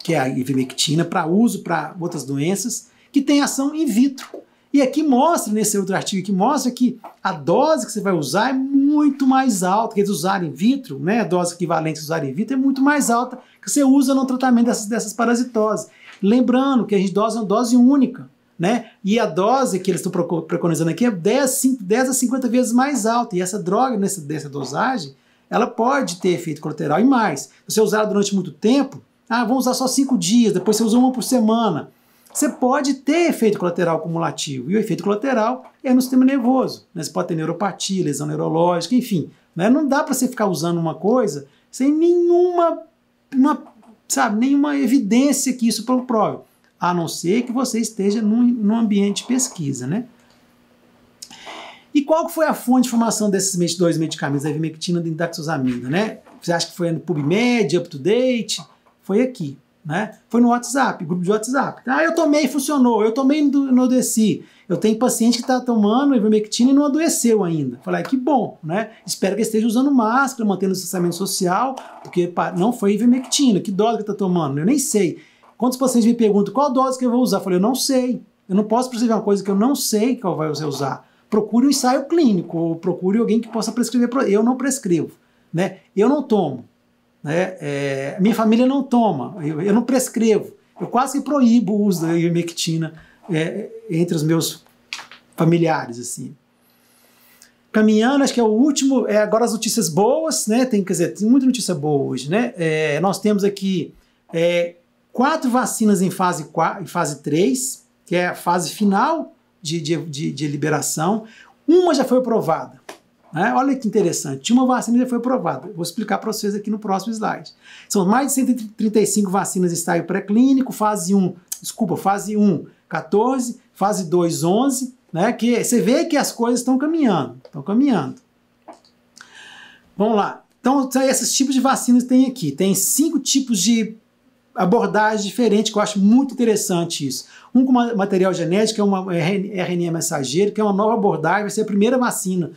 que é a ivermectina, para uso para outras doenças, que tem ação in vitro. E aqui mostra, nesse outro artigo que mostra que a dose que você vai usar é muito mais alta, que eles usaram in vitro, né, a dose equivalente a usar in vitro é muito mais alta que você usa no tratamento dessas, dessas parasitoses. Lembrando que a gente é uma dose única, né? E a dose que eles estão preconizando aqui é 10, 10 a 50 vezes mais alta. E essa droga, nessa, nessa dosagem, ela pode ter efeito colateral e mais. Se você usar durante muito tempo, ah, vamos usar só 5 dias, depois você usa uma por semana. Você pode ter efeito colateral cumulativo. E o efeito colateral é no sistema nervoso. Né? Você pode ter neuropatia, lesão neurológica, enfim. Né? Não dá para você ficar usando uma coisa sem nenhuma, uma, sabe, nenhuma evidência que isso prove a não ser que você esteja num, num ambiente de pesquisa, né? E qual foi a fonte de formação desses dois medicamentos, a ivermectina e daxosamina, né? Você acha que foi no PubMed, UpToDate? Foi aqui, né? Foi no WhatsApp, grupo de WhatsApp. Ah, eu tomei e funcionou, eu tomei e não adoeci. Eu tenho paciente que está tomando ivermectina e não adoeceu ainda. Falei, que bom, né? Espero que esteja usando máscara, mantendo o distanciamento social, porque não foi ivermectina, que dose que está tomando, eu nem sei. Quantos pacientes me perguntam qual dose que eu vou usar? Eu falei, eu não sei. Eu não posso prescrever uma coisa que eu não sei qual vai você usar. Procure um ensaio clínico, ou procure alguém que possa prescrever. Eu não prescrevo. Né? Eu não tomo. Né? É, minha família não toma. Eu, eu, não prescrevo. Eu quase que proíbo o uso da ivermectina é, entre os meus familiares. assim caminhando, acho que é o último. É, agora as notícias boas, né? Tem, quer dizer, tem muita notícia boa hoje, né? É, nós temos aqui é, quatro vacinas em fase, 4, em fase 3, que é a fase final de, de, de, de liberação. Uma já foi aprovada. Né? Olha que interessante. uma vacina já foi aprovada. Vou explicar para vocês aqui no próximo slide. São mais de 135 vacinas em estágio pré-clínico, fase 1, desculpa, fase 1, 14, fase 2, 11, né? Que você vê que as coisas estão caminhando, estão caminhando. Vamos lá. Então, esses tipos de vacinas tem aqui. Tem cinco tipos de abordagens diferentes, que eu acho muito interessante isso. Um com material genético, é uma é RNA mensageiro, que é uma nova abordagem, vai ser a primeira vacina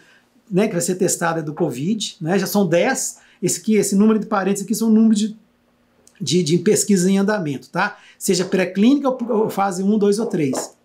né, que vai ser testada do Covid, né, já são 10, esse, aqui, esse número de parênteses aqui são número de, de, de pesquisa em andamento, tá? Seja pré-clínica ou fase 1, 2 ou 3.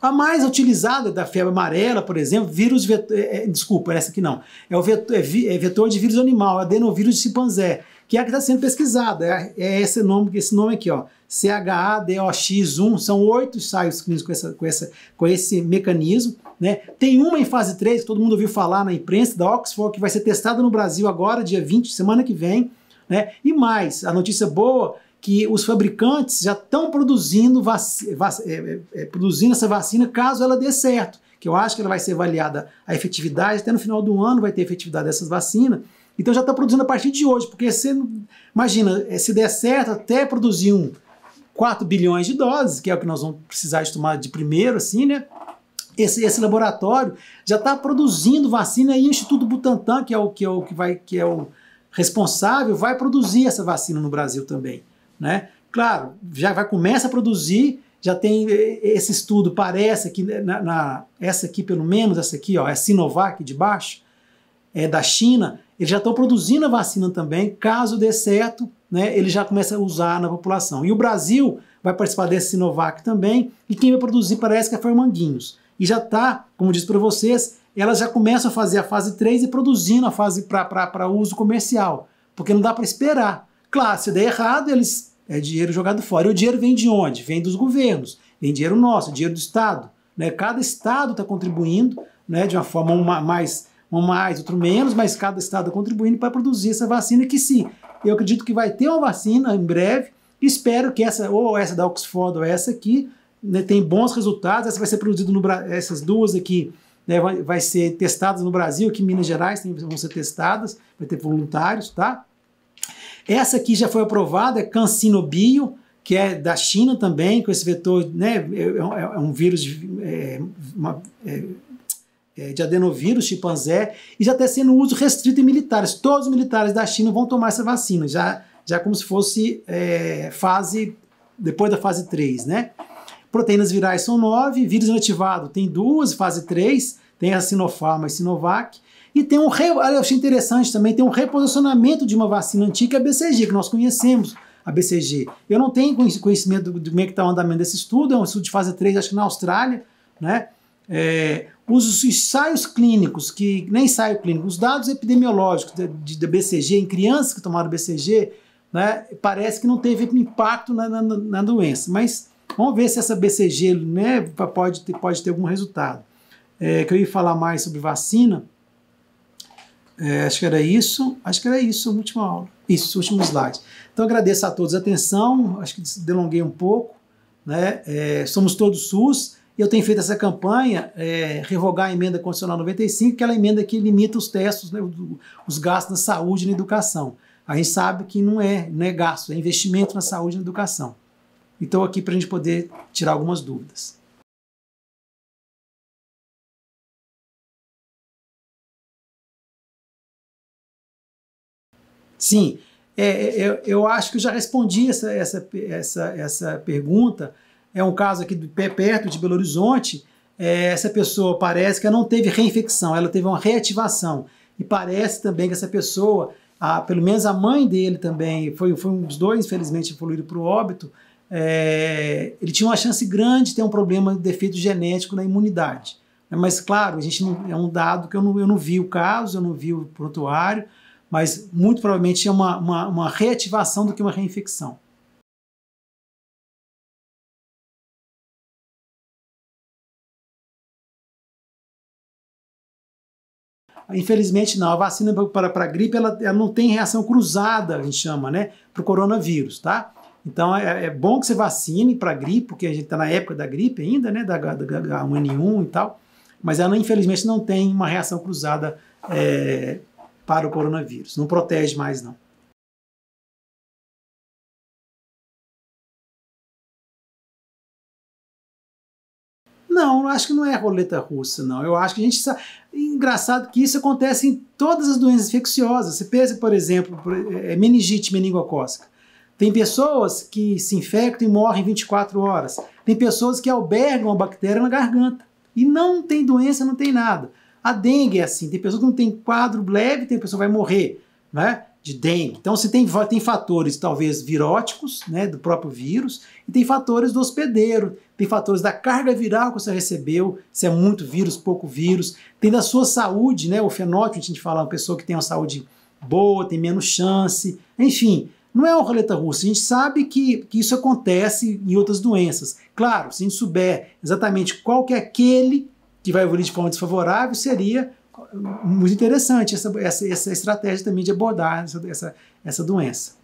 A mais utilizada da febre amarela, por exemplo, vírus vetor, é, é, desculpa, essa aqui não, é o vetor, é, é, vetor de vírus animal, é adenovírus de chimpanzé, que é a que está sendo pesquisada, é, é, esse nome, esse nome aqui, ó, CHADOX1, são oito ensaios clínicos com, essa, com, essa, com esse mecanismo, né? Tem uma em fase 3, que todo mundo ouviu falar na imprensa, da Oxford, que vai ser testada no Brasil agora, dia 20, semana que vem, né? E mais, a notícia boa que os fabricantes já estão produzindo, é, é, é, produzindo essa vacina caso ela dê certo. Que eu acho que ela vai ser avaliada a efetividade, até no final do ano vai ter efetividade dessas vacinas. Então já está produzindo a partir de hoje, porque se, imagina, é, se der certo, até produzir um 4 bilhões de doses, que é o que nós vamos precisar de tomar de primeiro, assim, né? Esse, esse laboratório já está produzindo vacina e o Instituto Butantan, que é o que, é o, que, vai, que é o responsável, vai produzir essa vacina no Brasil também né? Claro, já vai começa a produzir, já tem esse estudo, parece que né, na, na, essa aqui pelo menos, essa aqui, ó, é Sinovac de baixo, é da China, eles já estão produzindo a vacina também, caso dê certo, né, ele já começa a usar na população. E o Brasil vai participar desse Sinovac também, e quem vai produzir parece que é o Formanguinhos. E já está, como disse para vocês, elas já começam a fazer a fase 3 e produzindo a fase para uso comercial, porque não dá para esperar. Claro, se der errado, eles é dinheiro jogado fora. E o dinheiro vem de onde? Vem dos governos, vem dinheiro nosso, dinheiro do Estado. Né? Cada Estado está contribuindo né, de uma forma uma mais, um mais, outro menos, mas cada Estado está contribuindo para produzir essa vacina que sim, eu acredito que vai ter uma vacina em breve. Espero que essa, ou essa da Oxford ou essa aqui, né, tem bons resultados. Essa vai ser produzida no Brasil, essas duas aqui né, vai, vai ser testadas no Brasil, aqui em Minas Gerais tem, vão ser testadas, vai ter voluntários, tá? Essa aqui já foi aprovada, é Bio que é da China também, com esse vetor, né, é, é, é, é um vírus é, uma, é, de adenovírus, chimpanzé, e já está sendo uso restrito em militares. Todos os militares da China vão tomar essa vacina, já, já como se fosse é, fase, depois da fase 3, né? Proteínas virais são nove, vírus inativado tem duas, fase 3, tem a Sinopharm e Sinovac, e tem um, re... eu achei interessante também, tem um reposicionamento de uma vacina antiga, a BCG, que nós conhecemos, a BCG. Eu não tenho conhecimento do, meio como é que está o andamento desse estudo, é um estudo de fase 3, acho que na Austrália, né? É, os ensaios clínicos, que nem ensaio clínico, os dados epidemiológicos da, da BCG em crianças que tomaram BCG, né, parece que não teve impacto na, na, na doença, mas vamos ver se essa BCG né, pode, ter, pode ter algum resultado. É, que eu ia falar mais sobre vacina, é, acho que era isso. Acho que era isso, última aula. Isso, último slide. Então agradeço a todos a atenção. Acho que delonguei um pouco. Né? É, somos todos SUS. e Eu tenho feito essa campanha, é, revogar a emenda constitucional 95, que é a emenda que limita os testes, né, os gastos na saúde e na educação. A gente sabe que não é, não é gasto, é investimento na saúde e na educação. Então, aqui para a gente poder tirar algumas dúvidas. Sim, é, eu, é, é, eu, acho que eu já respondi essa, essa, essa, essa pergunta. É um caso aqui de perto de Belo Horizonte. É, essa pessoa parece que ela não teve reinfecção, ela teve uma reativação. E parece também que essa pessoa, a, pelo menos a mãe dele também, foi, foi um dos dois, infelizmente, evoluído para o óbito. É, ele tinha uma chance grande de ter um problema de defeito genético na imunidade. Mas, claro, a gente não, é um dado que eu não, eu não vi o caso, eu não vi o prontuário, mas muito provavelmente é uma, uma, uma reativação do que uma reinfecção. Infelizmente não, a vacina para, para a gripe ela, ela não tem reação cruzada, a gente chama, né, para o coronavírus, tá? Então é, é, bom que você vacine para gripe, porque a gente está na época da gripe ainda, né? Da, da, da H1N1 e tal. Mas ela infelizmente não tem uma reação cruzada é, para o coronavírus. Não protege mais, não. Não, acho que não é roleta russa, não. Eu acho que a gente sabe. Engraçado que isso acontece em todas as doenças infecciosas. Você pensa, por exemplo, é, é meningite meningocócica. Tem pessoas que se infectam e morrem em 24 horas. Tem pessoas que albergam a bactéria na garganta. E não tem doença, não tem nada. A dengue é assim, tem pessoas que não tem quadro leve, tem pessoa que vai morrer, né? De dengue. Então, se tem, tem fatores talvez viróticos, né, do próprio vírus, e tem fatores do hospedeiro, tem fatores da carga viral que você recebeu, se é muito vírus, pouco vírus, tem da sua saúde, né, o fenótipo, a gente fala, uma pessoa que tem uma saúde boa, tem menos chance, enfim, não é uma roleta russa. A gente sabe que, que isso acontece em outras doenças. Claro, se a gente souber exatamente qual que é aquele que vai evoluir de forma desfavorável, seria muito interessante essa, essa, essa estratégia também de abordar essa, essa, essa doença.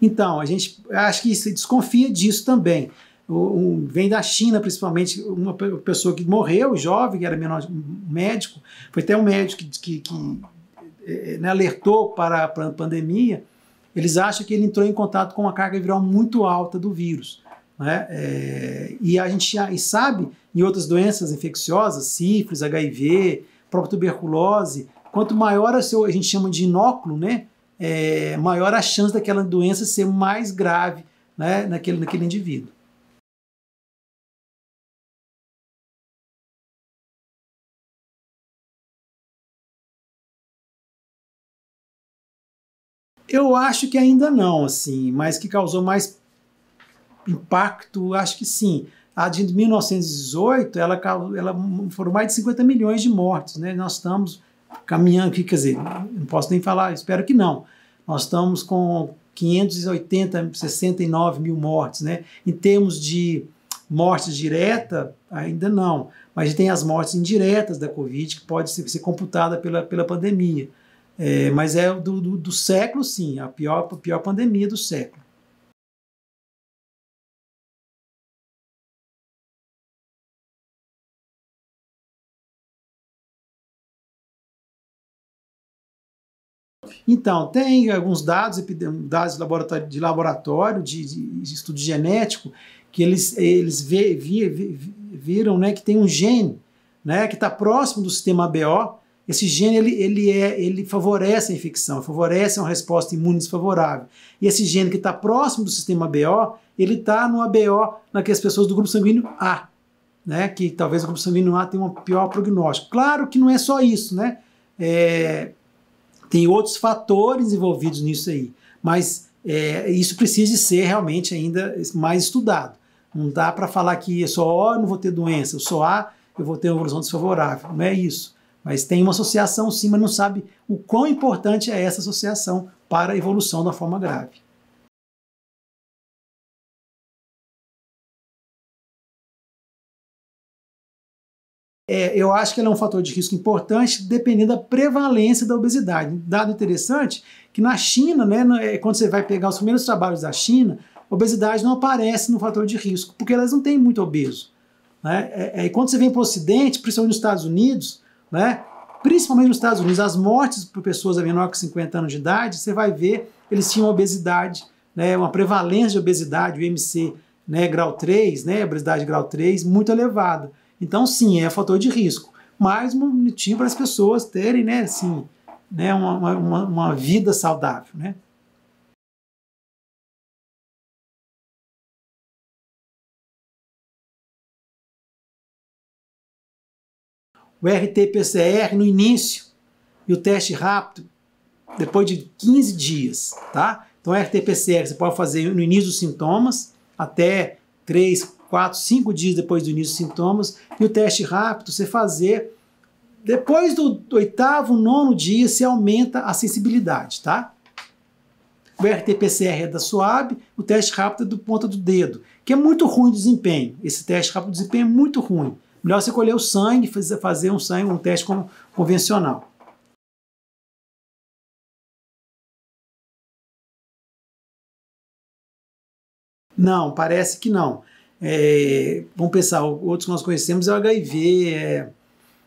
Então, a gente acho que se desconfia disso também um, vem da China principalmente, uma pessoa que morreu jovem, que era menor, um médico, foi até um médico que, que, que é, é, né, alertou para a pandemia, eles acham que ele entrou em contato com uma carga viral muito alta do vírus. Né? É, e a gente e sabe em outras doenças infecciosas, sífilis, HIV, própria tuberculose, quanto maior a, seu, a gente chama de inóculo, né? É, maior a chance daquela doença ser mais grave né? naquele, naquele indivíduo. Eu acho que ainda não, assim, mas que causou mais impacto, acho que sim. A de 1918, ela, ela foram mais de 50 milhões de mortes, né? Nós estamos caminhando, quer dizer, não posso nem falar, espero que não. Nós estamos com 580, 69 mil mortes, né? Em termos de morte direta, ainda não, mas tem as mortes indiretas da Covid que pode ser, ser computada pela, pela pandemia. É, mas é do, do, do, século, sim, a pior, a pior pandemia do século. Então, tem alguns dados, dados de laboratório, de, laboratório, de, de estudo genético, que eles, eles vê, vê, vê, viram né, que tem um gene né, que está próximo do sistema BO esse gene ele, ele, é, ele favorece a infecção, favorece uma resposta imune desfavorável. E esse gene que está próximo do sistema ABO, ele está no ABO naquelas pessoas do grupo sanguíneo A, né? que talvez o grupo sanguíneo A tenha um pior prognóstico. Claro que não é só isso, né? É, tem outros fatores envolvidos nisso aí, mas é, isso precisa ser realmente ainda mais estudado. Não dá para falar que é eu só O não vou ter doença, eu sou A eu vou ter uma evolução desfavorável. Não é isso. Mas tem uma associação sim, mas não sabe o quão importante é essa associação para a evolução da forma grave. É, eu acho que ele é um fator de risco importante dependendo da prevalência da obesidade. Dado interessante que na China, né, é, quando você vai pegar os primeiros trabalhos da China, obesidade não aparece no fator de risco, porque elas não têm muito obeso. Né? É, é, e quando você vem para o Ocidente, principalmente nos Estados Unidos, né? principalmente nos Estados Unidos, as mortes por pessoas a menor que 50 anos de idade, você vai ver, eles tinham obesidade, né, uma prevalência de obesidade, o IMC né, grau 3, né, obesidade grau 3, muito elevada. Então, sim, é fator de risco, mas um motivo para as pessoas terem, né, assim, né, uma, uma, uma vida saudável, né? o RT-PCR no início e o teste rápido depois de 15 dias, tá? Então, RT-PCR você pode fazer no início dos sintomas, até 3, 4, 5 dias depois do início dos sintomas, e o teste rápido você fazer depois do oitavo, nono dia, você aumenta a sensibilidade, tá? O RT-PCR é da SUAB, o teste rápido é do ponta do dedo, que é muito ruim o desempenho. Esse teste rápido de desempenho é muito ruim. Melhor você colher o sangue, fazer um sangue, um teste convencional. Não, parece que não. É, vamos pensar, outros que nós conhecemos é o HIV, é,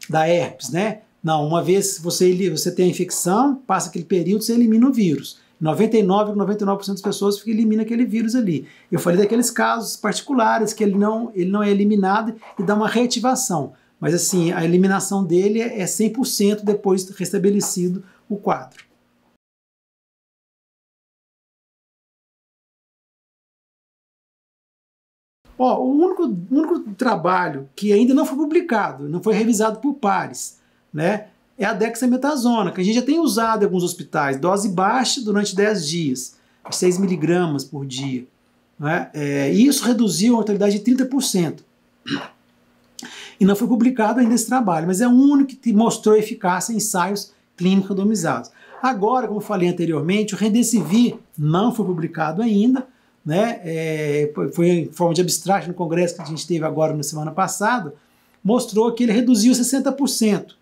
da herpes, né? Não, uma vez você, você tem a infecção, passa aquele período, você elimina o vírus. 99,99% das pessoas elimina aquele vírus ali. Eu falei daqueles casos particulares que ele não, ele não é eliminado e dá uma reativação. Mas assim, a eliminação dele é 100% é depois restabelecido o quadro. Ó, o único, único trabalho que ainda não foi publicado, não foi revisado por pares, né? é a dexametasona, que a gente já tem usado em alguns hospitais, dose baixa durante 10 dias, 6 miligramas por dia. Né? É, e isso reduziu a mortalidade de 30%. E não foi publicado ainda esse trabalho, mas é o único que mostrou eficácia em ensaios clínicos randomizados. Agora, como falei anteriormente, o Rendecivir não foi publicado ainda, né? É, foi em forma de abstrato no congresso que a gente teve agora na semana passada, mostrou que ele reduziu 60%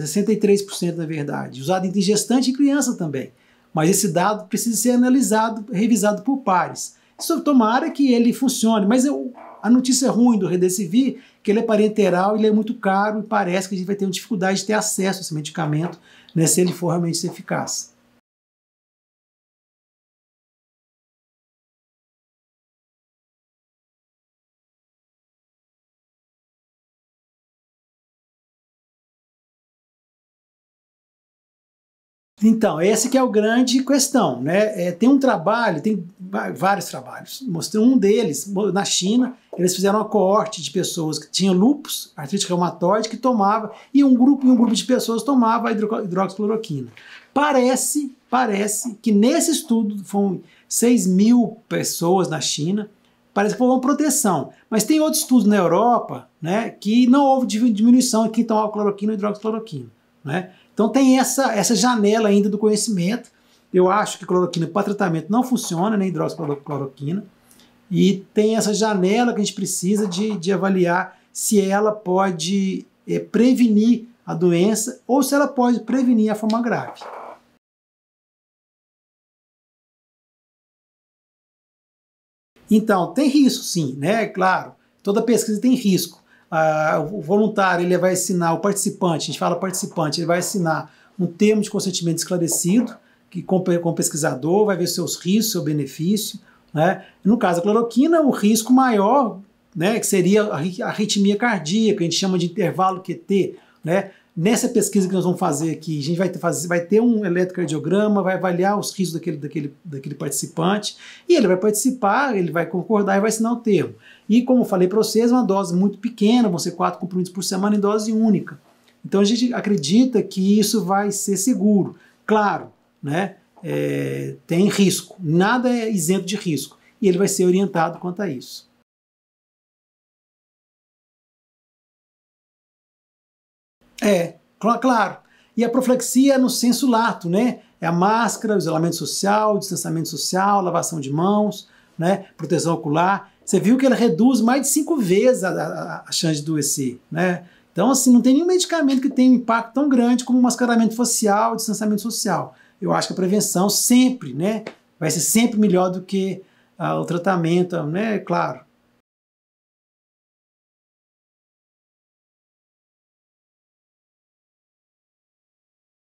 63% na verdade, usado em gestante e criança também. Mas esse dado precisa ser analisado, revisado por pares. Isso tomara que ele funcione, mas eu, a notícia ruim do Redecivir é que ele é parenteral, ele é muito caro e parece que a gente vai ter dificuldade de ter acesso a esse medicamento né, se ele for realmente eficaz. Então, esse que é o grande questão, né? É, tem um trabalho, tem vários trabalhos. Mostrei um deles na China, eles fizeram uma coorte de pessoas que tinham lupus, artrite reumatoide, que tomava e um grupo e um grupo de pessoas tomava a hidro, hidroxicloroquina. Parece, parece que nesse estudo foram 6 mil pessoas na China, parece que foi uma proteção. Mas tem outros estudos na Europa, né, que não houve diminuição em quem tomava cloroquina ou hidroxicloroquina, né? Então tem essa, essa janela ainda do conhecimento. Eu acho que cloroquina para tratamento não funciona, nem né, hidroxicloroquina. E tem essa janela que a gente precisa de, de avaliar se ela pode é, prevenir a doença ou se ela pode prevenir a forma grave. Então, tem risco sim, né? Claro, toda pesquisa tem risco o voluntário ele vai assinar, o participante, a gente fala participante, ele vai assinar um termo de consentimento esclarecido, que com, com o pesquisador vai ver seus riscos, seu benefício. Né? No caso da cloroquina, o risco maior, né, que seria a arritmia cardíaca, a gente chama de intervalo QT, né? Nessa pesquisa que nós vamos fazer aqui, a gente vai ter, fazer, vai ter um eletrocardiograma, vai avaliar os riscos daquele, daquele, daquele participante, e ele vai participar, ele vai concordar e vai assinar o termo. E como eu falei para vocês, é uma dose muito pequena, vão ser quatro comprimidos por semana em dose única. Então a gente acredita que isso vai ser seguro. Claro, né? É, tem risco, nada é isento de risco. E ele vai ser orientado quanto a isso. É, claro. E a profilaxia é no senso lato, né? É a máscara, o isolamento social, o distanciamento social, lavação de mãos, né? proteção ocular. Você viu que ela reduz mais de cinco vezes a, a, a chance de adoecer, né? Então, assim, não tem nenhum medicamento que tenha um impacto tão grande como o mascaramento facial, o distanciamento social. Eu acho que a prevenção sempre, né? Vai ser sempre melhor do que ah, o tratamento, né? Claro.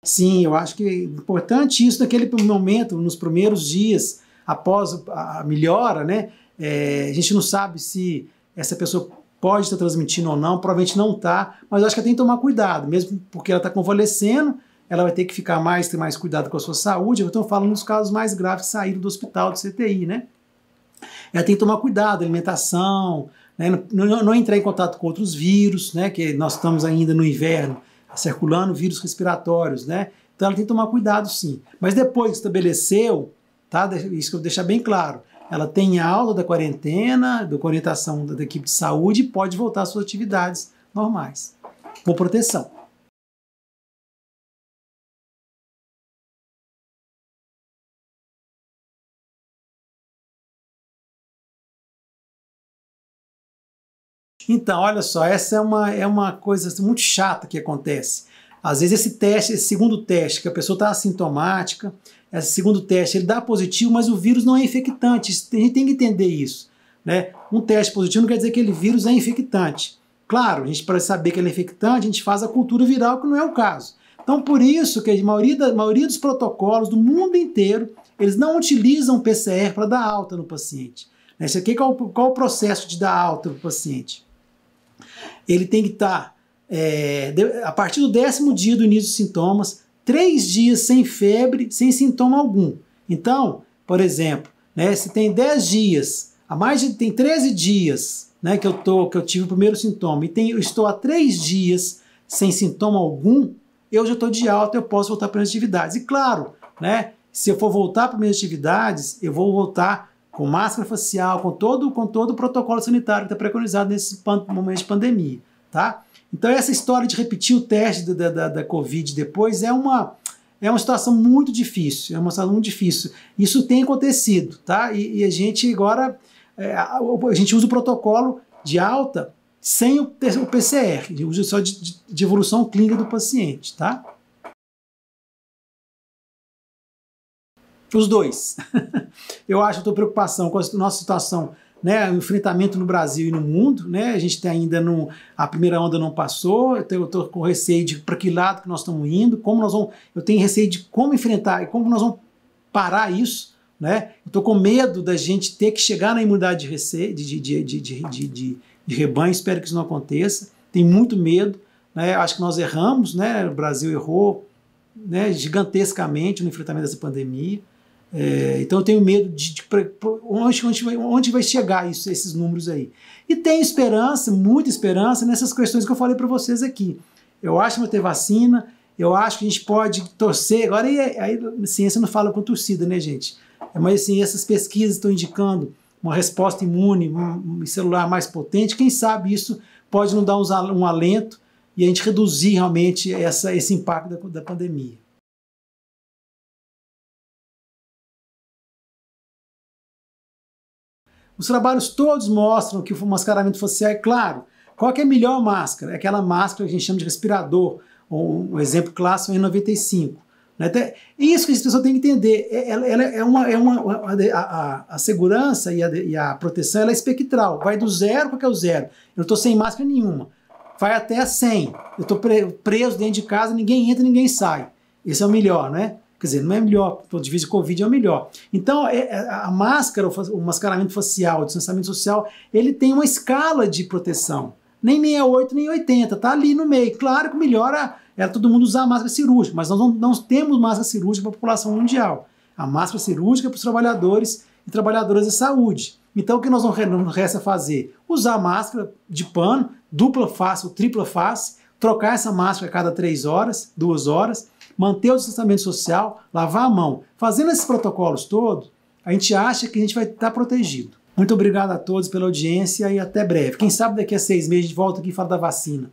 Sim, eu acho que é importante isso naquele momento, nos primeiros dias após a melhora, né? É, a gente não sabe se essa pessoa pode estar transmitindo ou não, provavelmente não está, mas eu acho que ela tem que tomar cuidado, mesmo porque ela está convalescendo, ela vai ter que ficar mais, ter mais cuidado com a sua saúde. Eu estou falando dos casos mais graves que saíram do hospital, do CTI, né? Ela tem que tomar cuidado, alimentação, né? não, não, não entrar em contato com outros vírus, né? Que nós estamos ainda no inverno, Tá circulando vírus respiratórios, né? Então ela tem que tomar cuidado sim. Mas depois que estabeleceu, tá? Isso que eu vou deixar bem claro. Ela tem aula da quarentena, da orientação da equipe de saúde e pode voltar às suas atividades normais, com proteção. Então, olha só, essa é uma, é uma coisa muito chata que acontece. Às vezes esse teste, esse segundo teste, que a pessoa está assintomática, esse segundo teste ele dá positivo, mas o vírus não é infectante. A gente tem que entender isso. Né? Um teste positivo não quer dizer que aquele vírus é infectante. Claro, a gente para saber que ele é infectante, a gente faz a cultura viral, que não é o caso. Então, por isso que a maioria, da, maioria dos protocolos do mundo inteiro, eles não utilizam PCR para dar alta no paciente. Né? aqui, qual, qual o processo de dar alta para o paciente? Ele tem que estar, tá, é, a partir do décimo dia do início dos sintomas, três dias sem febre, sem sintoma algum. Então, por exemplo, né, se tem 10 dias, a mais de, tem 13 dias né, que, eu tô, que eu tive o primeiro sintoma e tem, eu estou há três dias sem sintoma algum, eu já estou de alta, eu posso voltar para as atividades. E claro, né, se eu for voltar para minhas atividades, eu vou voltar com máscara facial, com todo, com todo o protocolo sanitário que está preconizado nesse momento de pandemia, tá? Então essa história de repetir o teste da, da, da Covid depois é uma, é uma situação muito difícil, é uma situação muito difícil. Isso tem acontecido, tá? E, e a gente agora, é, a, a, gente usa o protocolo de alta sem o, o PCR, usa só de, de, de evolução clínica do paciente, tá? Os dois. [LAUGHS] eu acho a tua preocupação com a nossa situação, né, o enfrentamento no Brasil e no mundo, né, a gente tem ainda não, a primeira onda não passou, eu estou com receio de para que lado que nós estamos indo, como nós vamos, eu tenho receio de como enfrentar e como nós vamos parar isso, né, eu estou com medo da gente ter que chegar na imunidade de, rece de, de, de, de, de, de rebanho, espero que isso não aconteça, tenho muito medo, né, acho que nós erramos, né, o Brasil errou, né, gigantescamente no enfrentamento dessa pandemia, é, então eu tenho medo de, de, onde, onde, vai, onde, vai chegar isso, esses números aí. E tenho esperança, muita esperança, nessas questões que eu falei para vocês aqui. Eu acho que vai ter vacina, eu acho que a gente pode torcer. Agora, aí, aí a ciência não fala com torcida, né, gente? É, mas assim, essas pesquisas estão indicando uma resposta imune, um, celular mais potente. Quem sabe isso pode nos dar um, um alento e a gente reduzir realmente essa, esse impacto da, da pandemia. Os trabalhos todos mostram que o mascaramento facial é claro. Qual é a melhor máscara? É aquela máscara que a gente chama de respirador, um exemplo clássico em 95. Até, isso que a pessoas tem que entender. É, ela, ela é uma, é uma, a, a, a segurança e a, e a, proteção ela é espectral. Vai do zero, para é o zero? Eu estou sem máscara nenhuma. Vai até a 100. Eu estou preso dentro de casa, ninguém entra, ninguém sai. Esse é o melhor, né? Quer dizer, não é melhor, o vez de Covid é o melhor. Então, é, é, a máscara, o mascaramento facial, o distanciamento social, ele tem uma escala de proteção. Nem 68, nem 80, tá ali no meio. Claro que melhora era é todo mundo usar máscara cirúrgica, mas nós não, não temos máscara cirúrgica para a população mundial. A máscara cirúrgica é para os trabalhadores e trabalhadoras de saúde. Então, o que nós não resta fazer? Usar máscara de pano, dupla face ou tripla face, trocar essa máscara a cada três horas, duas horas, manter o distanciamento social, lavar a mão. Fazendo esses protocolos todos, a gente acha que a gente vai estar protegido. Muito obrigado a todos pela audiência e até breve. Quem sabe daqui a seis meses a gente volta aqui e fala da vacina.